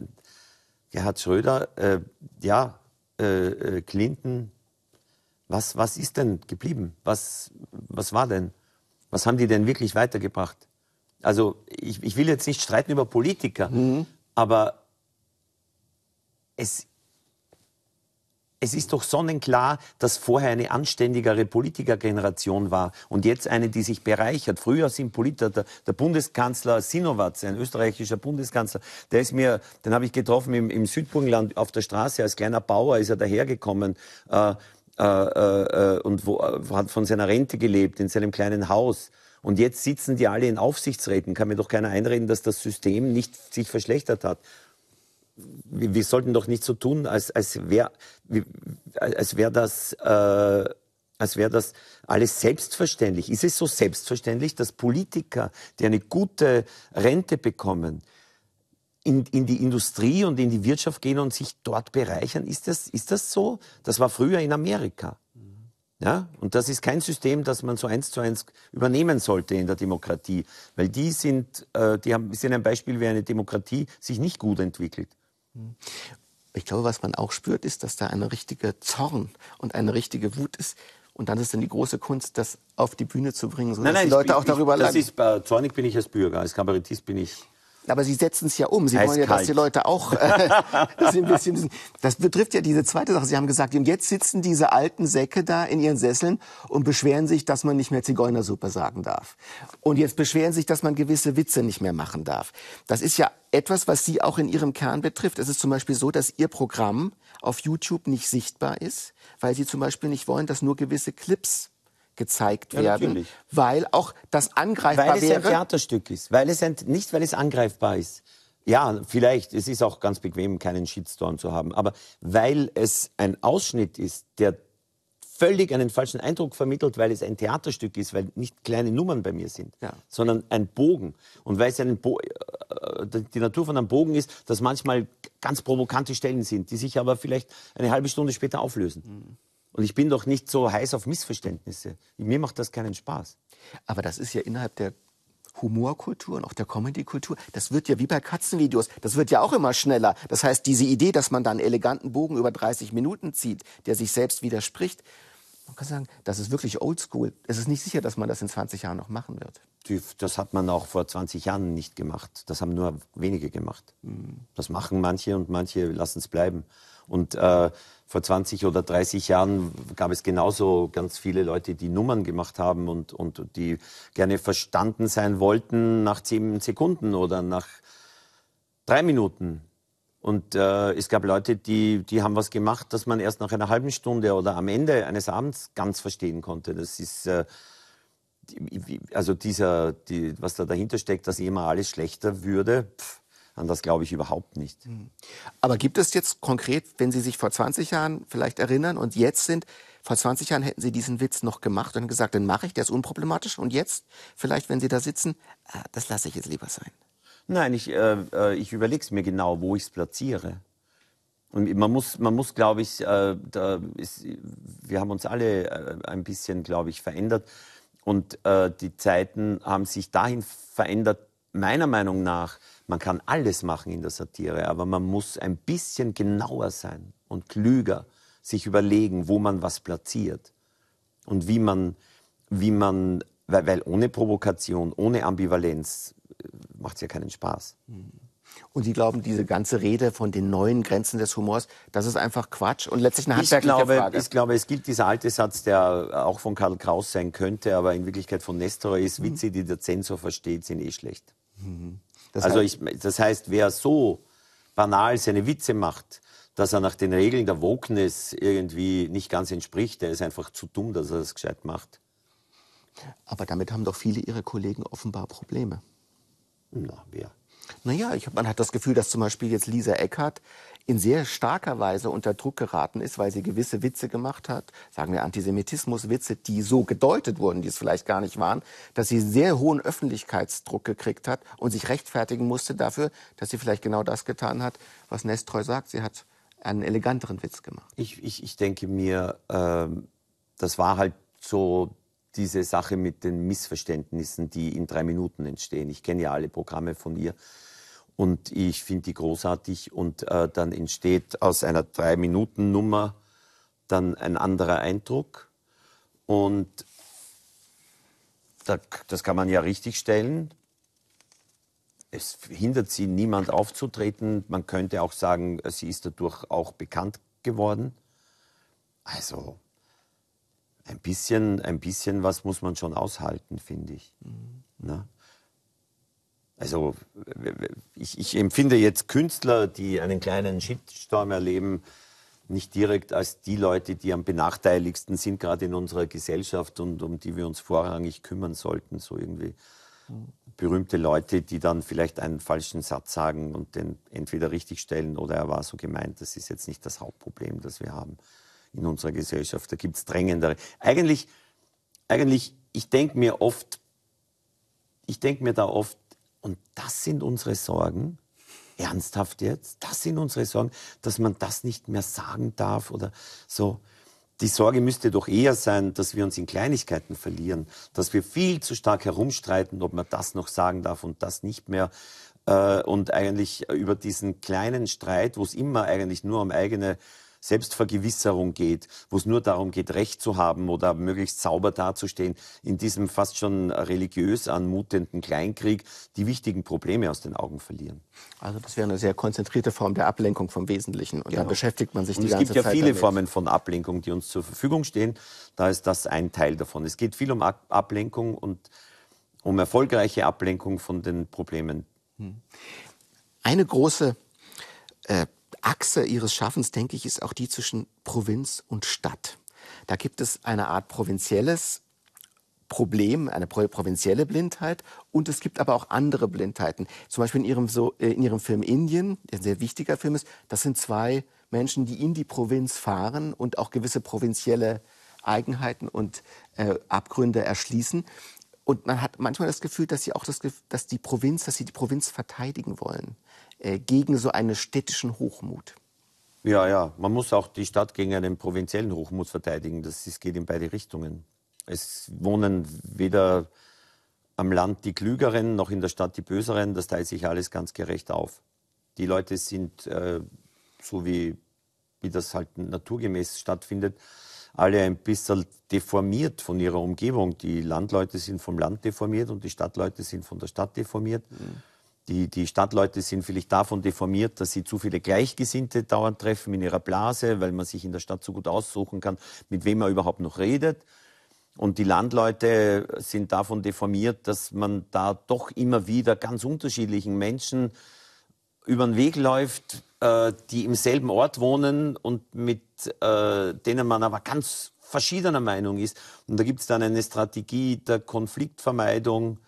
Gerhard Schröder, äh, ja, äh, äh Clinton, was, was ist denn geblieben? Was, was war denn? Was haben die denn wirklich weitergebracht? Also ich, ich will jetzt nicht streiten über Politiker, mhm. aber es, es ist doch sonnenklar, dass vorher eine anständigere Politikergeneration war und jetzt eine, die sich bereichert. Früher sind Politiker, der, der Bundeskanzler Sinowatz, ein österreichischer Bundeskanzler, der ist mir, den habe ich getroffen im, im, Südburgenland auf der Straße als kleiner Bauer, ist er dahergekommen. Äh, äh, äh, äh, und wo, hat von seiner Rente gelebt, in seinem kleinen Haus. Und jetzt sitzen die alle in Aufsichtsräten. Kann mir doch keiner einreden, dass das System nicht sich verschlechtert hat. Wir, wir sollten doch nicht so tun, als, als wäre als wär das, äh, wär das alles selbstverständlich. Ist es so selbstverständlich, dass Politiker, die eine gute Rente bekommen, in, in die Industrie und in die Wirtschaft gehen und sich dort bereichern. Ist das, ist das so? Das war früher in Amerika. Ja? Und das ist kein System, das man so eins zu eins übernehmen sollte in der Demokratie, weil die sind, äh, die haben, sind ein Beispiel, wie eine Demokratie sich nicht gut entwickelt. Ich glaube, was man auch spürt, ist, dass da eine richtige Zorn und eine richtige Wut ist. Und dann ist dann die große Kunst, das auf die Bühne zu bringen, sodass nein, nein, die Leute ich, auch darüber ich, äh, zornig bin ich als Bürger, als Kabarettist bin ich aber Sie setzen es ja um. Sie wollen ja, dass die Leute auch äh, ein bisschen. Das betrifft ja diese zweite Sache. Sie haben gesagt, jetzt sitzen diese alten Säcke da in ihren Sesseln und beschweren sich, dass man nicht mehr Zigeunersuppe sagen darf. Und jetzt beschweren sich, dass man gewisse Witze nicht mehr machen darf. Das ist ja etwas, was Sie auch in Ihrem Kern betrifft. Es ist zum Beispiel so, dass Ihr Programm auf YouTube nicht sichtbar ist, weil Sie zum Beispiel nicht wollen, dass nur gewisse Clips gezeigt werden, natürlich. weil auch das angreifbar weil wäre. Weil es ein Theaterstück ist, weil es ein, nicht weil es angreifbar ist. Ja, vielleicht, es ist auch ganz bequem, keinen Shitstorm zu haben, aber weil es ein Ausschnitt ist, der völlig einen falschen Eindruck vermittelt, weil es ein Theaterstück ist, weil nicht kleine Nummern bei mir sind, ja. sondern ein Bogen. Und weil es einen Bo äh, die Natur von einem Bogen ist, dass manchmal ganz provokante Stellen sind, die sich aber vielleicht eine halbe Stunde später auflösen. Mhm. Und ich bin doch nicht so heiß auf Missverständnisse. Mir macht das keinen Spaß. Aber das ist ja innerhalb der Humorkultur und auch der Comedykultur, das wird ja wie bei Katzenvideos, das wird ja auch immer schneller. Das heißt, diese Idee, dass man da einen eleganten Bogen über 30 Minuten zieht, der sich selbst widerspricht, man kann sagen, das ist wirklich oldschool. Es ist nicht sicher, dass man das in 20 Jahren noch machen wird. Das hat man auch vor 20 Jahren nicht gemacht. Das haben nur wenige gemacht. Mhm. Das machen manche und manche lassen es bleiben. Und äh, vor 20 oder 30 Jahren gab es genauso ganz viele Leute, die Nummern gemacht haben und, und die gerne verstanden sein wollten nach 10 Sekunden oder nach drei Minuten. Und äh, es gab Leute, die, die haben was gemacht, dass man erst nach einer halben Stunde oder am Ende eines Abends ganz verstehen konnte. Das ist äh, also dieser, die, was da dahinter steckt, dass immer alles schlechter würde. Pff an das glaube ich überhaupt nicht. Mhm. Aber gibt es jetzt konkret, wenn Sie sich vor 20 Jahren vielleicht erinnern und jetzt sind, vor 20 Jahren hätten Sie diesen Witz noch gemacht und gesagt, dann mache ich, der ist unproblematisch. Und jetzt, vielleicht, wenn Sie da sitzen, ah, das lasse ich jetzt lieber sein. Nein, ich, äh, äh ich überlege es mir genau, wo ich es platziere. Und man muss, man muss glaube ich, äh, ist, wir haben uns alle äh, ein bisschen, glaube ich, verändert. Und äh, die Zeiten haben sich dahin verändert, meiner Meinung nach, man kann alles machen in der Satire, aber man muss ein bisschen genauer sein und klüger sich überlegen, wo man was platziert und wie man, wie man weil, weil ohne Provokation, ohne Ambivalenz äh, macht es ja keinen Spaß. Mhm. Und Sie glauben, diese ganze Rede von den neuen Grenzen des Humors, das ist einfach Quatsch und letztlich eine handwerkliche ich glaube, Frage. Ich glaube, es gibt dieser alte Satz, der auch von Karl Kraus sein könnte, aber in Wirklichkeit von Nestor ist, mhm. Witze, die der Zensor versteht, sind eh schlecht. Mhm. Das also ich, das heißt, wer so banal seine Witze macht, dass er nach den Regeln der Wokeness irgendwie nicht ganz entspricht, der ist einfach zu dumm, dass er das gescheit macht. Aber damit haben doch viele ihrer Kollegen offenbar Probleme. Na, wer? Naja, ich, man hat das Gefühl, dass zum Beispiel jetzt Lisa Eckhardt in sehr starker Weise unter Druck geraten ist, weil sie gewisse Witze gemacht hat, sagen wir Antisemitismus-Witze, die so gedeutet wurden, die es vielleicht gar nicht waren, dass sie sehr hohen Öffentlichkeitsdruck gekriegt hat und sich rechtfertigen musste dafür, dass sie vielleicht genau das getan hat, was Nestreu sagt. Sie hat einen eleganteren Witz gemacht. Ich, ich, ich denke mir, äh, das war halt so diese Sache mit den Missverständnissen, die in drei Minuten entstehen. Ich kenne ja alle Programme von ihr und ich finde die großartig. Und äh, dann entsteht aus einer Drei-Minuten-Nummer dann ein anderer Eindruck. Und da, das kann man ja richtigstellen. Es hindert sie, niemand aufzutreten. Man könnte auch sagen, sie ist dadurch auch bekannt geworden. Also, ein bisschen, ein bisschen was muss man schon aushalten, finde ich. Mhm. Also ich, ich, empfinde jetzt Künstler, die einen kleinen Shitstorm erleben, nicht direkt als die Leute, die am benachteiligsten sind, gerade in unserer Gesellschaft und um die wir uns vorrangig kümmern sollten. So irgendwie berühmte Leute, die dann vielleicht einen falschen Satz sagen und den entweder richtig stellen oder er war so gemeint. Das ist jetzt nicht das Hauptproblem, das wir haben in unserer Gesellschaft. Da gibt es drängendere. Eigentlich, eigentlich, ich denke mir oft, ich denke mir da oft, und das sind unsere Sorgen, ernsthaft jetzt, das sind unsere Sorgen, dass man das nicht mehr sagen darf oder so. Die Sorge müsste doch eher sein, dass wir uns in Kleinigkeiten verlieren, dass wir viel zu stark herumstreiten, ob man das noch sagen darf und das nicht mehr. Äh, und eigentlich über diesen kleinen Streit, wo es immer eigentlich nur um eigene Selbstvergewisserung geht, wo es nur darum geht, Recht zu haben oder möglichst sauber dazustehen, in diesem fast schon religiös anmutenden Kleinkrieg die wichtigen Probleme aus den Augen verlieren. Also das wäre eine sehr konzentrierte Form der Ablenkung vom Wesentlichen. Und genau. da beschäftigt man sich und die ganze Zeit Es gibt ja viele damit. Formen von Ablenkung, die uns zur Verfügung stehen. Da ist das ein Teil davon. Es geht viel um Ablenkung und um erfolgreiche Ablenkung von den Problemen. Hm. Eine große äh, Achse ihres Schaffens, denke ich, ist auch die zwischen Provinz und Stadt. Da gibt es eine Art provinzielles Problem, eine provinzielle Blindheit und es gibt aber auch andere Blindheiten. Zum Beispiel in ihrem, so, äh, in ihrem Film Indien, der ein sehr wichtiger Film ist, das sind zwei Menschen, die in die Provinz fahren und auch gewisse provinzielle Eigenheiten und äh, Abgründe erschließen. Und man hat manchmal das Gefühl, dass sie auch das, dass die Provinz, dass sie die Provinz verteidigen wollen, äh, gegen so einen städtischen Hochmut. Ja, ja, man muss auch die Stadt gegen einen provinziellen Hochmut verteidigen. Das ist, geht in beide Richtungen. Es wohnen weder am Land die Klügeren noch in der Stadt die Böseren. Das teilt sich alles ganz gerecht auf. Die Leute sind, äh, so wie, wie das halt naturgemäß stattfindet, alle ein bisschen deformiert von ihrer Umgebung. Die Landleute sind vom Land deformiert und die Stadtleute sind von der Stadt deformiert. Mhm. Die, die Stadtleute sind vielleicht davon deformiert, dass sie zu viele Gleichgesinnte dauernd treffen in ihrer Blase, weil man sich in der Stadt so gut aussuchen kann, mit wem man überhaupt noch redet. Und die Landleute sind davon deformiert, dass man da doch immer wieder ganz unterschiedlichen Menschen über den Weg läuft, äh, die im selben Ort wohnen und mit äh, denen man aber ganz verschiedener Meinung ist. Und da gibt es dann eine Strategie der Konfliktvermeidung,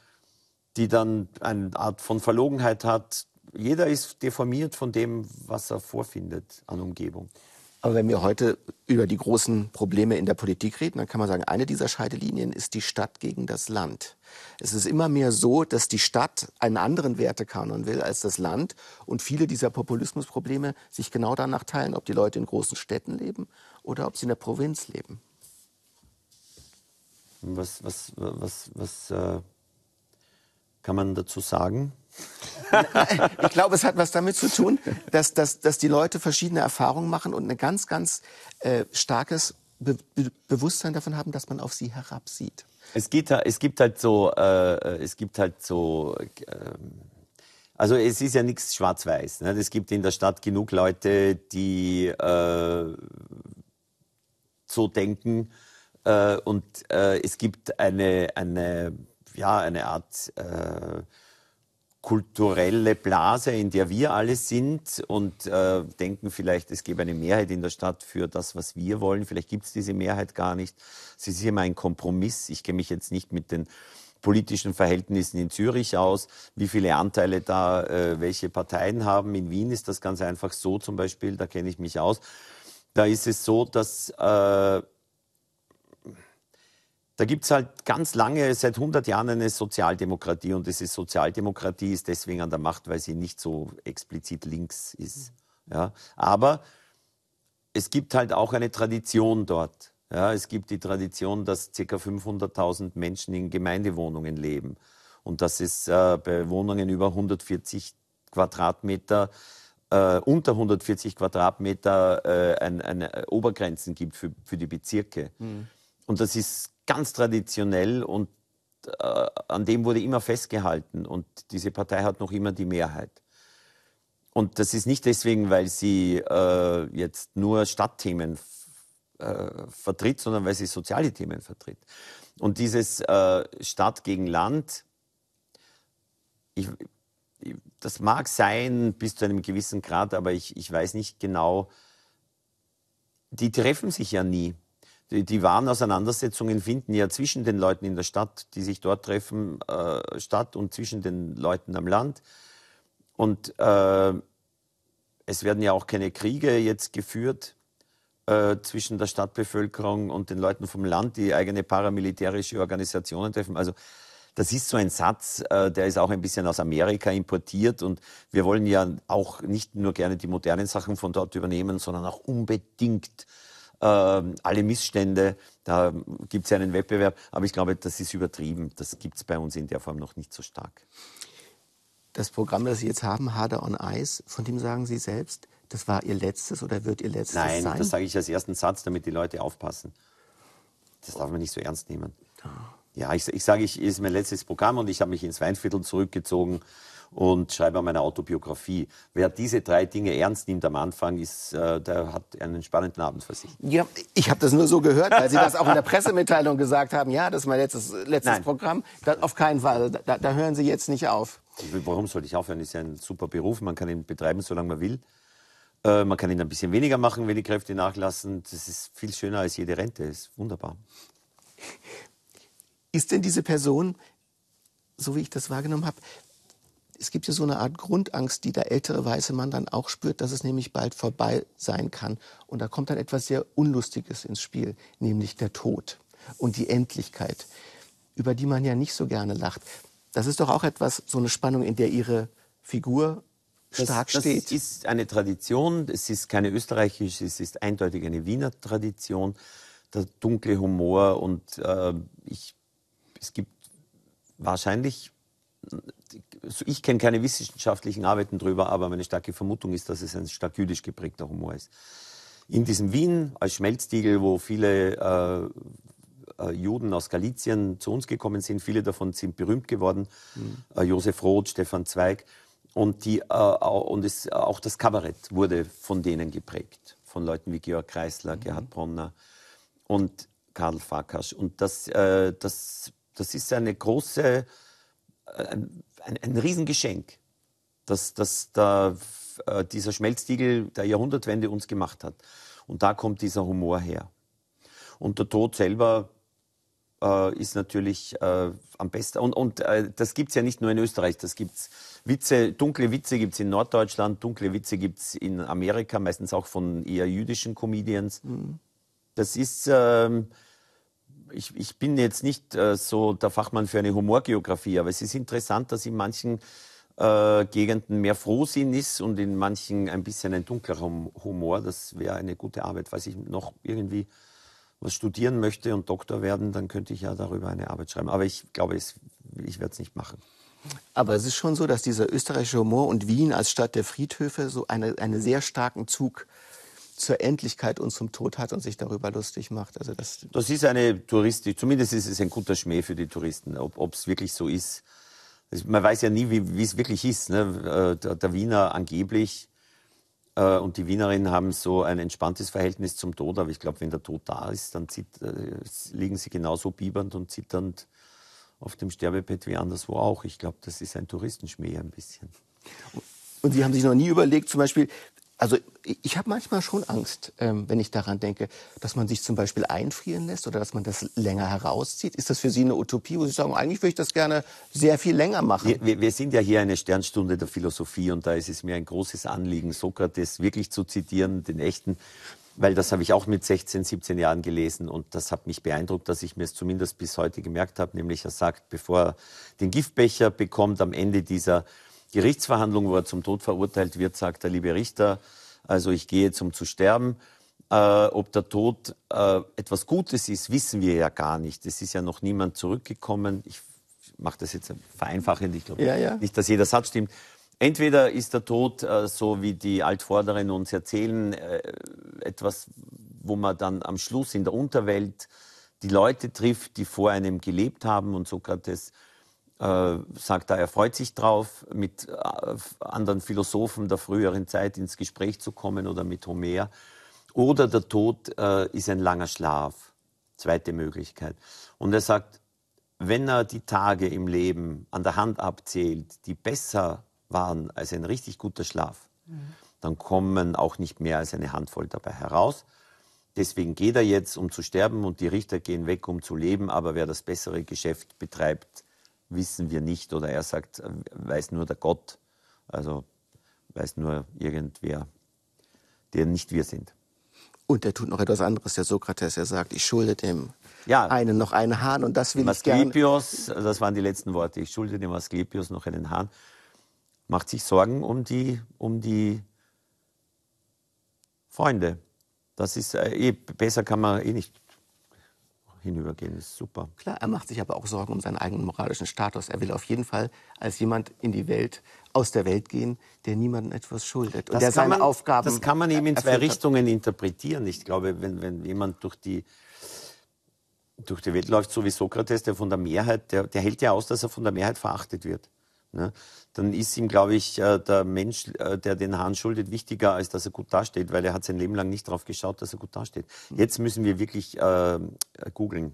die dann eine Art von Verlogenheit hat. Jeder ist deformiert von dem, was er vorfindet an Umgebung. Aber wenn wir heute über die großen Probleme in der Politik reden, dann kann man sagen, eine dieser Scheidelinien ist die Stadt gegen das Land. Es ist immer mehr so, dass die Stadt einen anderen Wertekanon will als das Land und viele dieser Populismusprobleme sich genau danach teilen, ob die Leute in großen Städten leben oder ob sie in der Provinz leben. Was, was, was, was äh, kann man dazu sagen? ich glaube, es hat was damit zu tun, dass, dass, dass die Leute verschiedene Erfahrungen machen und ein ganz, ganz äh, starkes Be Be Bewusstsein davon haben, dass man auf sie herabsieht. Es gibt, es gibt halt so, äh, äh es gibt halt so, äh, also es ist ja nichts schwarz-weiß. Ne? Es gibt in der Stadt genug Leute, die äh, so denken. Äh, und äh, es gibt eine, eine ja, eine Art äh, kulturelle Blase, in der wir alle sind und äh, denken vielleicht, es gäbe eine Mehrheit in der Stadt für das, was wir wollen. Vielleicht gibt es diese Mehrheit gar nicht. Es ist immer ein Kompromiss. Ich kenne mich jetzt nicht mit den politischen Verhältnissen in Zürich aus, wie viele Anteile da äh, welche Parteien haben. In Wien ist das ganz einfach so zum Beispiel, da kenne ich mich aus. Da ist es so, dass äh, da gibt es halt ganz lange, seit 100 Jahren eine Sozialdemokratie und diese Sozialdemokratie ist deswegen an der Macht, weil sie nicht so explizit links ist. Mhm. Ja? Aber es gibt halt auch eine Tradition dort. Ja? Es gibt die Tradition, dass ca. 500.000 Menschen in Gemeindewohnungen leben und dass es äh, bei Wohnungen über 140 Quadratmeter äh, unter 140 Quadratmeter äh, ein, eine äh, Obergrenzen gibt für, für die Bezirke. Mhm. Und das ist ganz traditionell und äh, an dem wurde immer festgehalten und diese Partei hat noch immer die Mehrheit. Und das ist nicht deswegen, weil sie äh, jetzt nur Stadtthemen äh, vertritt, sondern weil sie soziale Themen vertritt. Und dieses äh, Stadt gegen Land, ich, ich, das mag sein bis zu einem gewissen Grad, aber ich, ich weiß nicht genau, die treffen sich ja nie die, die wahren Auseinandersetzungen finden ja zwischen den Leuten in der Stadt, die sich dort treffen, äh, statt und zwischen den Leuten am Land. Und äh, es werden ja auch keine Kriege jetzt geführt äh, zwischen der Stadtbevölkerung und den Leuten vom Land, die eigene paramilitärische Organisationen treffen. Also das ist so ein Satz, äh, der ist auch ein bisschen aus Amerika importiert und wir wollen ja auch nicht nur gerne die modernen Sachen von dort übernehmen, sondern auch unbedingt ähm, alle Missstände. Da gibt es ja einen Wettbewerb. Aber ich glaube, das ist übertrieben. Das gibt es bei uns in der Form noch nicht so stark. Das Programm, das Sie jetzt haben, Harder on Ice, von dem sagen Sie selbst, das war Ihr letztes oder wird Ihr letztes Nein, sein? Nein, das sage ich als ersten Satz, damit die Leute aufpassen. Das darf man nicht so ernst nehmen. Ah. Ja, ich, ich sage, ich ist mein letztes Programm und ich habe mich ins Weinviertel zurückgezogen und schreibe an meiner Autobiografie. Wer diese drei Dinge ernst nimmt am Anfang, ist, äh, der hat einen spannenden Abend für sich. Ja, ich habe das nur so gehört, weil Sie das auch in der Pressemitteilung gesagt haben. Ja, das ist mein letztes, letztes Programm. Das auf keinen Fall. Also da, da hören Sie jetzt nicht auf. Warum sollte ich aufhören? Das Ist ja ein super Beruf. Man kann ihn betreiben, solange man will. Äh, man kann ihn ein bisschen weniger machen, wenn die Kräfte nachlassen. Das ist viel schöner als jede Rente. Das ist wunderbar. Ist denn diese Person, so wie ich das wahrgenommen habe, es gibt ja so eine Art Grundangst, die der ältere weiße Mann dann auch spürt, dass es nämlich bald vorbei sein kann. Und da kommt dann etwas sehr Unlustiges ins Spiel, nämlich der Tod und die Endlichkeit, über die man ja nicht so gerne lacht. Das ist doch auch etwas, so eine Spannung, in der Ihre Figur stark das, das steht. Das ist eine Tradition, es ist keine österreichische, es ist eindeutig eine Wiener Tradition, der dunkle Humor und äh, ich, es gibt wahrscheinlich ich kenne keine wissenschaftlichen Arbeiten darüber, aber meine starke Vermutung ist, dass es ein stark jüdisch geprägter Humor ist. In diesem Wien als Schmelztiegel, wo viele äh, äh, Juden aus Galizien zu uns gekommen sind, viele davon sind berühmt geworden, mhm. äh, Josef Roth, Stefan Zweig, und, die, äh, und es, auch das Kabarett wurde von denen geprägt, von Leuten wie Georg Kreisler, mhm. Gerhard Bronner und Karl Farkas. Und das, äh, das, das ist eine große ein, ein, ein Riesengeschenk, das, das da, äh, dieser Schmelztiegel der Jahrhundertwende uns gemacht hat. Und da kommt dieser Humor her. Und der Tod selber äh, ist natürlich äh, am besten. Und, und äh, das gibt's ja nicht nur in Österreich, das gibt's Witze, dunkle Witze gibt's in Norddeutschland, dunkle Witze gibt es in Amerika, meistens auch von eher jüdischen Comedians. Mhm. Das ist. Ähm, ich, ich bin jetzt nicht äh, so der Fachmann für eine Humorgeografie, aber es ist interessant, dass in manchen äh, Gegenden mehr Frohsinn ist und in manchen ein bisschen ein dunklerer Humor. Das wäre eine gute Arbeit. Falls ich noch irgendwie was studieren möchte und Doktor werden, dann könnte ich ja darüber eine Arbeit schreiben. Aber ich glaube, ich, ich werde es nicht machen. Aber es ist schon so, dass dieser österreichische Humor und Wien als Stadt der Friedhöfe so eine, einen sehr starken Zug äh, zur Endlichkeit und zum Tod hat und sich darüber lustig macht. Also das, das ist eine Touristik, zumindest ist es ein guter Schmäh für die Touristen, ob es wirklich so ist. Man weiß ja nie, wie es wirklich ist. Ne? Äh, der, der, Wiener angeblich äh, und die Wienerinnen haben so ein entspanntes Verhältnis zum Tod, aber ich glaube, wenn der Tod da ist, dann zit, äh, liegen sie genauso biebernd und zitternd auf dem Sterbebett wie anderswo auch. Ich glaube, das ist ein Touristenschmäh ein bisschen. Und Sie haben sich noch nie überlegt, zum Beispiel, also ich habe manchmal schon Angst, ähm, wenn ich daran denke, dass man sich zum Beispiel einfrieren lässt oder dass man das länger herauszieht. Ist das für Sie eine Utopie, wo Sie sagen, eigentlich würde ich das gerne sehr viel länger machen? Wir, wir, sind ja hier eine Sternstunde der Philosophie und da ist es mir ein großes Anliegen, Sokrates wirklich zu zitieren, den echten, weil das habe ich auch mit 16, 17 Jahren gelesen und das hat mich beeindruckt, dass ich mir es zumindest bis heute gemerkt habe, nämlich er sagt, bevor er den Giftbecher bekommt, am Ende dieser Gerichtsverhandlung, wo er zum Tod verurteilt wird, sagt der liebe Richter, also ich gehe jetzt, um zu sterben. Äh, ob der Tod äh, etwas Gutes ist, wissen wir ja gar nicht. Es ist ja noch niemand zurückgekommen. Ich mache das jetzt vereinfachend. Ich glaube ja, ja. nicht, dass jeder Satz stimmt. Entweder ist der Tod, äh, so wie die Altvorderen uns erzählen, äh, etwas, wo man dann am Schluss in der Unterwelt die Leute trifft, die vor einem gelebt haben. Und Sokrates äh, sagt da, er freut sich drauf, mit äh, anderen Philosophen der früheren Zeit ins Gespräch zu kommen oder mit Homer. Oder der Tod äh, ist ein langer Schlaf, zweite Möglichkeit. Und er sagt, wenn er die Tage im Leben an der Hand abzählt, die besser waren als ein richtig guter Schlaf, mhm. dann kommen auch nicht mehr als eine Handvoll dabei heraus. Deswegen geht er jetzt, um zu sterben, und die Richter gehen weg, um zu leben. Aber wer das bessere Geschäft betreibt, wissen wir nicht oder er sagt, äh, weiß nur der Gott, also weiß nur irgendwer, der nicht wir sind. Und er tut noch etwas anderes, der Sokrates. Er sagt, ich schulde dem ja. einen noch einen Hahn und das will Masklepios, ich gerne. das waren die letzten Worte. Ich schulde dem Asklepios noch einen Hahn. Macht sich Sorgen um die, um die Freunde. Das ist äh, eh, besser kann man eh nicht hinübergehen. Das ist super. Klar, er macht sich aber auch Sorgen um seinen eigenen moralischen Status. Er will auf jeden Fall als jemand in die Welt, aus der Welt gehen, der niemandem etwas schuldet. Und das der seine man, Aufgaben. Das kann man eben in zwei Richtungen hat. interpretieren. Ich glaube, wenn, wenn jemand durch die durch die Welt läuft, so wie Sokrates, der von der Mehrheit, der, der hält ja aus, dass er von der Mehrheit verachtet wird. Ne? Dann ist ihm, glaube ich, äh, der Mensch, äh, der den Hahn schuldet, wichtiger, als dass er gut dasteht, weil er hat sein Leben lang nicht darauf geschaut, dass er gut dasteht. Jetzt müssen wir wirklich ähm, äh, googeln.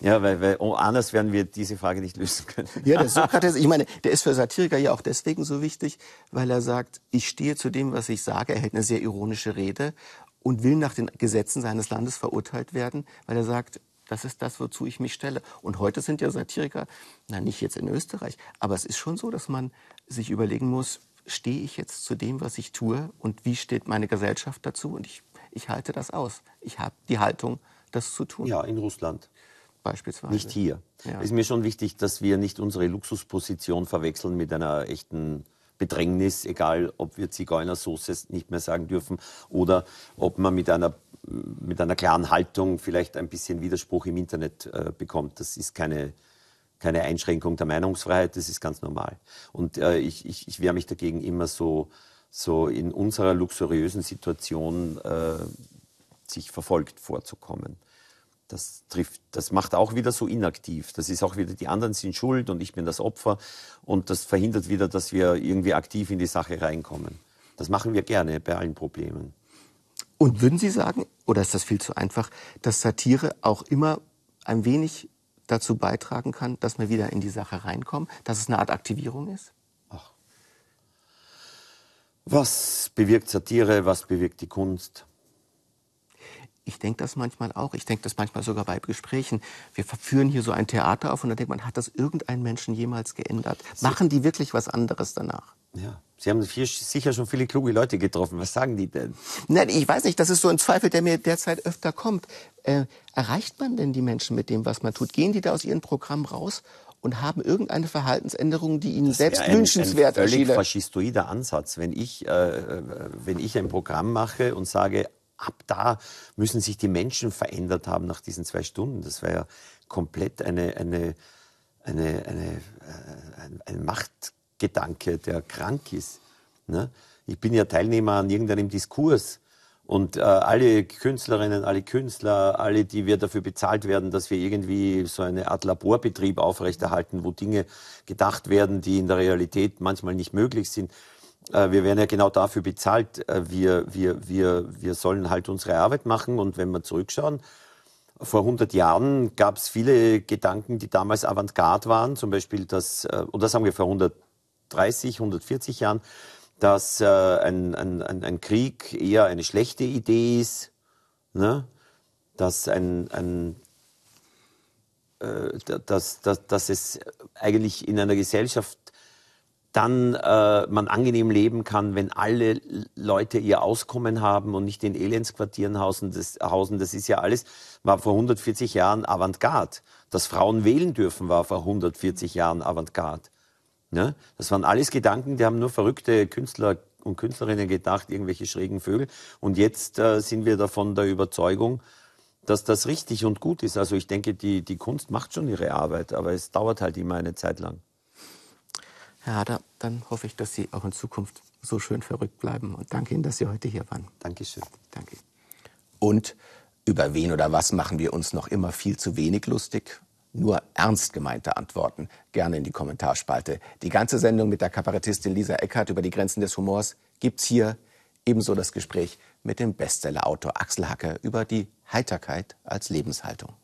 Ja, weil, weil oh, anders werden wir diese Frage nicht lösen können. Ja, der Sokrates, ich meine, der ist für Satiriker ja auch deswegen so wichtig, weil er sagt, ich stehe zu dem, was ich sage. Er hält eine sehr ironische Rede und will nach den Gesetzen seines Landes verurteilt werden, weil er sagt, das ist das, wozu ich mich stelle. Und heute sind ja Satiriker, na nicht jetzt in Österreich, aber es ist schon so, dass man sich überlegen muss, stehe ich jetzt zu dem, was ich tue und wie steht meine Gesellschaft dazu? Und ich, ich halte das aus. Ich habe die Haltung, das zu tun. Ja, in Russland. Beispielsweise. Nicht hier. Ja. Es ist mir schon wichtig, dass wir nicht unsere Luxusposition verwechseln mit einer echten Bedrängnis, egal ob wir Zigeunersoße nicht mehr sagen dürfen oder ob man mit einer, mit einer klaren Haltung vielleicht ein bisschen Widerspruch im Internet äh, bekommt. Das ist keine, keine Einschränkung der Meinungsfreiheit, das ist ganz normal. Und äh, ich, ich, ich wehre mich dagegen immer so, so in unserer luxuriösen Situation äh, sich verfolgt vorzukommen das trifft, das macht auch wieder so inaktiv. Das ist auch wieder, die anderen sind schuld und ich bin das Opfer und das verhindert wieder, dass wir irgendwie aktiv in die Sache reinkommen. Das machen wir gerne bei allen Problemen. Und würden Sie sagen, oder ist das viel zu einfach, dass Satire auch immer ein wenig dazu beitragen kann, dass wir wieder in die Sache reinkommen, dass es eine Art Aktivierung ist? Ach. Was bewirkt Satire, was bewirkt die Kunst? Ich denke das manchmal auch. Ich denke das manchmal sogar bei Gesprächen. Wir führen hier so ein Theater auf und dann denkt man, hat das irgendeinen Menschen jemals geändert? Machen die wirklich was anderes danach? Ja. Sie haben viel, sicher schon viele kluge Leute getroffen. Was sagen die denn? Nein, ich weiß nicht. Das ist so ein Zweifel, der mir derzeit öfter kommt. Äh, erreicht man denn die Menschen mit dem, was man tut? Gehen die da aus ihrem Programm raus und haben irgendeine Verhaltensänderung, die ihnen das selbst ein, wünschenswert erscheint? Völlig faschistoider Ansatz. Wenn ich, äh, äh, wenn ich ein Programm mache und sage, ab da müssen sich die Menschen verändert haben nach diesen zwei Stunden. Das war ja komplett eine, eine, eine, eine äh, ein, ein, Machtgedanke, der krank ist. Ne? Ich bin ja Teilnehmer an irgendeinem Diskurs. Und äh, alle Künstlerinnen, alle Künstler, alle, die wir dafür bezahlt werden, dass wir irgendwie so eine Art Laborbetrieb aufrechterhalten, wo Dinge gedacht werden, die in der Realität manchmal nicht möglich sind, äh, wir werden ja genau dafür bezahlt. Äh, wir, wir, wir, wir sollen halt unsere Arbeit machen. Und wenn wir zurückschauen, vor 100 Jahren gab es viele Gedanken, die damals Avantgarde waren. Zum Beispiel, dass, oder äh, sagen wir vor 130, 140 Jahren, dass ein, ein, ein Krieg eher eine schlechte Idee ist. Ne? Dass ein, ein dass, dass, dass es eigentlich in einer Gesellschaft dann äh, man angenehm leben kann, wenn alle Leute ihr Auskommen haben und nicht in Elendsquartieren hausen. Das, hausen, das ist ja alles, war vor 140 Jahren Avantgarde. Dass Frauen wählen dürfen, war vor 140 Jahren Avantgarde. Ne? Das waren alles Gedanken, die haben nur verrückte Künstler und Künstlerinnen gedacht, irgendwelche schrägen Vögel. Und jetzt äh, sind wir davon der Überzeugung, dass das richtig und gut ist. Also ich denke, die, die Kunst macht schon ihre Arbeit, aber es dauert halt immer eine Zeit lang. Herr Hader, dann hoffe ich, dass Sie auch in Zukunft so schön verrückt bleiben und danke Ihnen, dass Sie heute hier waren. Dankeschön. Danke. Und über wen oder was machen wir uns noch immer viel zu wenig lustig? Nur ernst gemeinte Antworten gerne in die Kommentarspalte. Die ganze Sendung mit der Kabarettistin Lisa Eckhardt über die Grenzen des Humors gibt's hier. Ebenso das Gespräch mit dem Bestsellerautor Axel Hacker über die Heiterkeit als Lebenshaltung.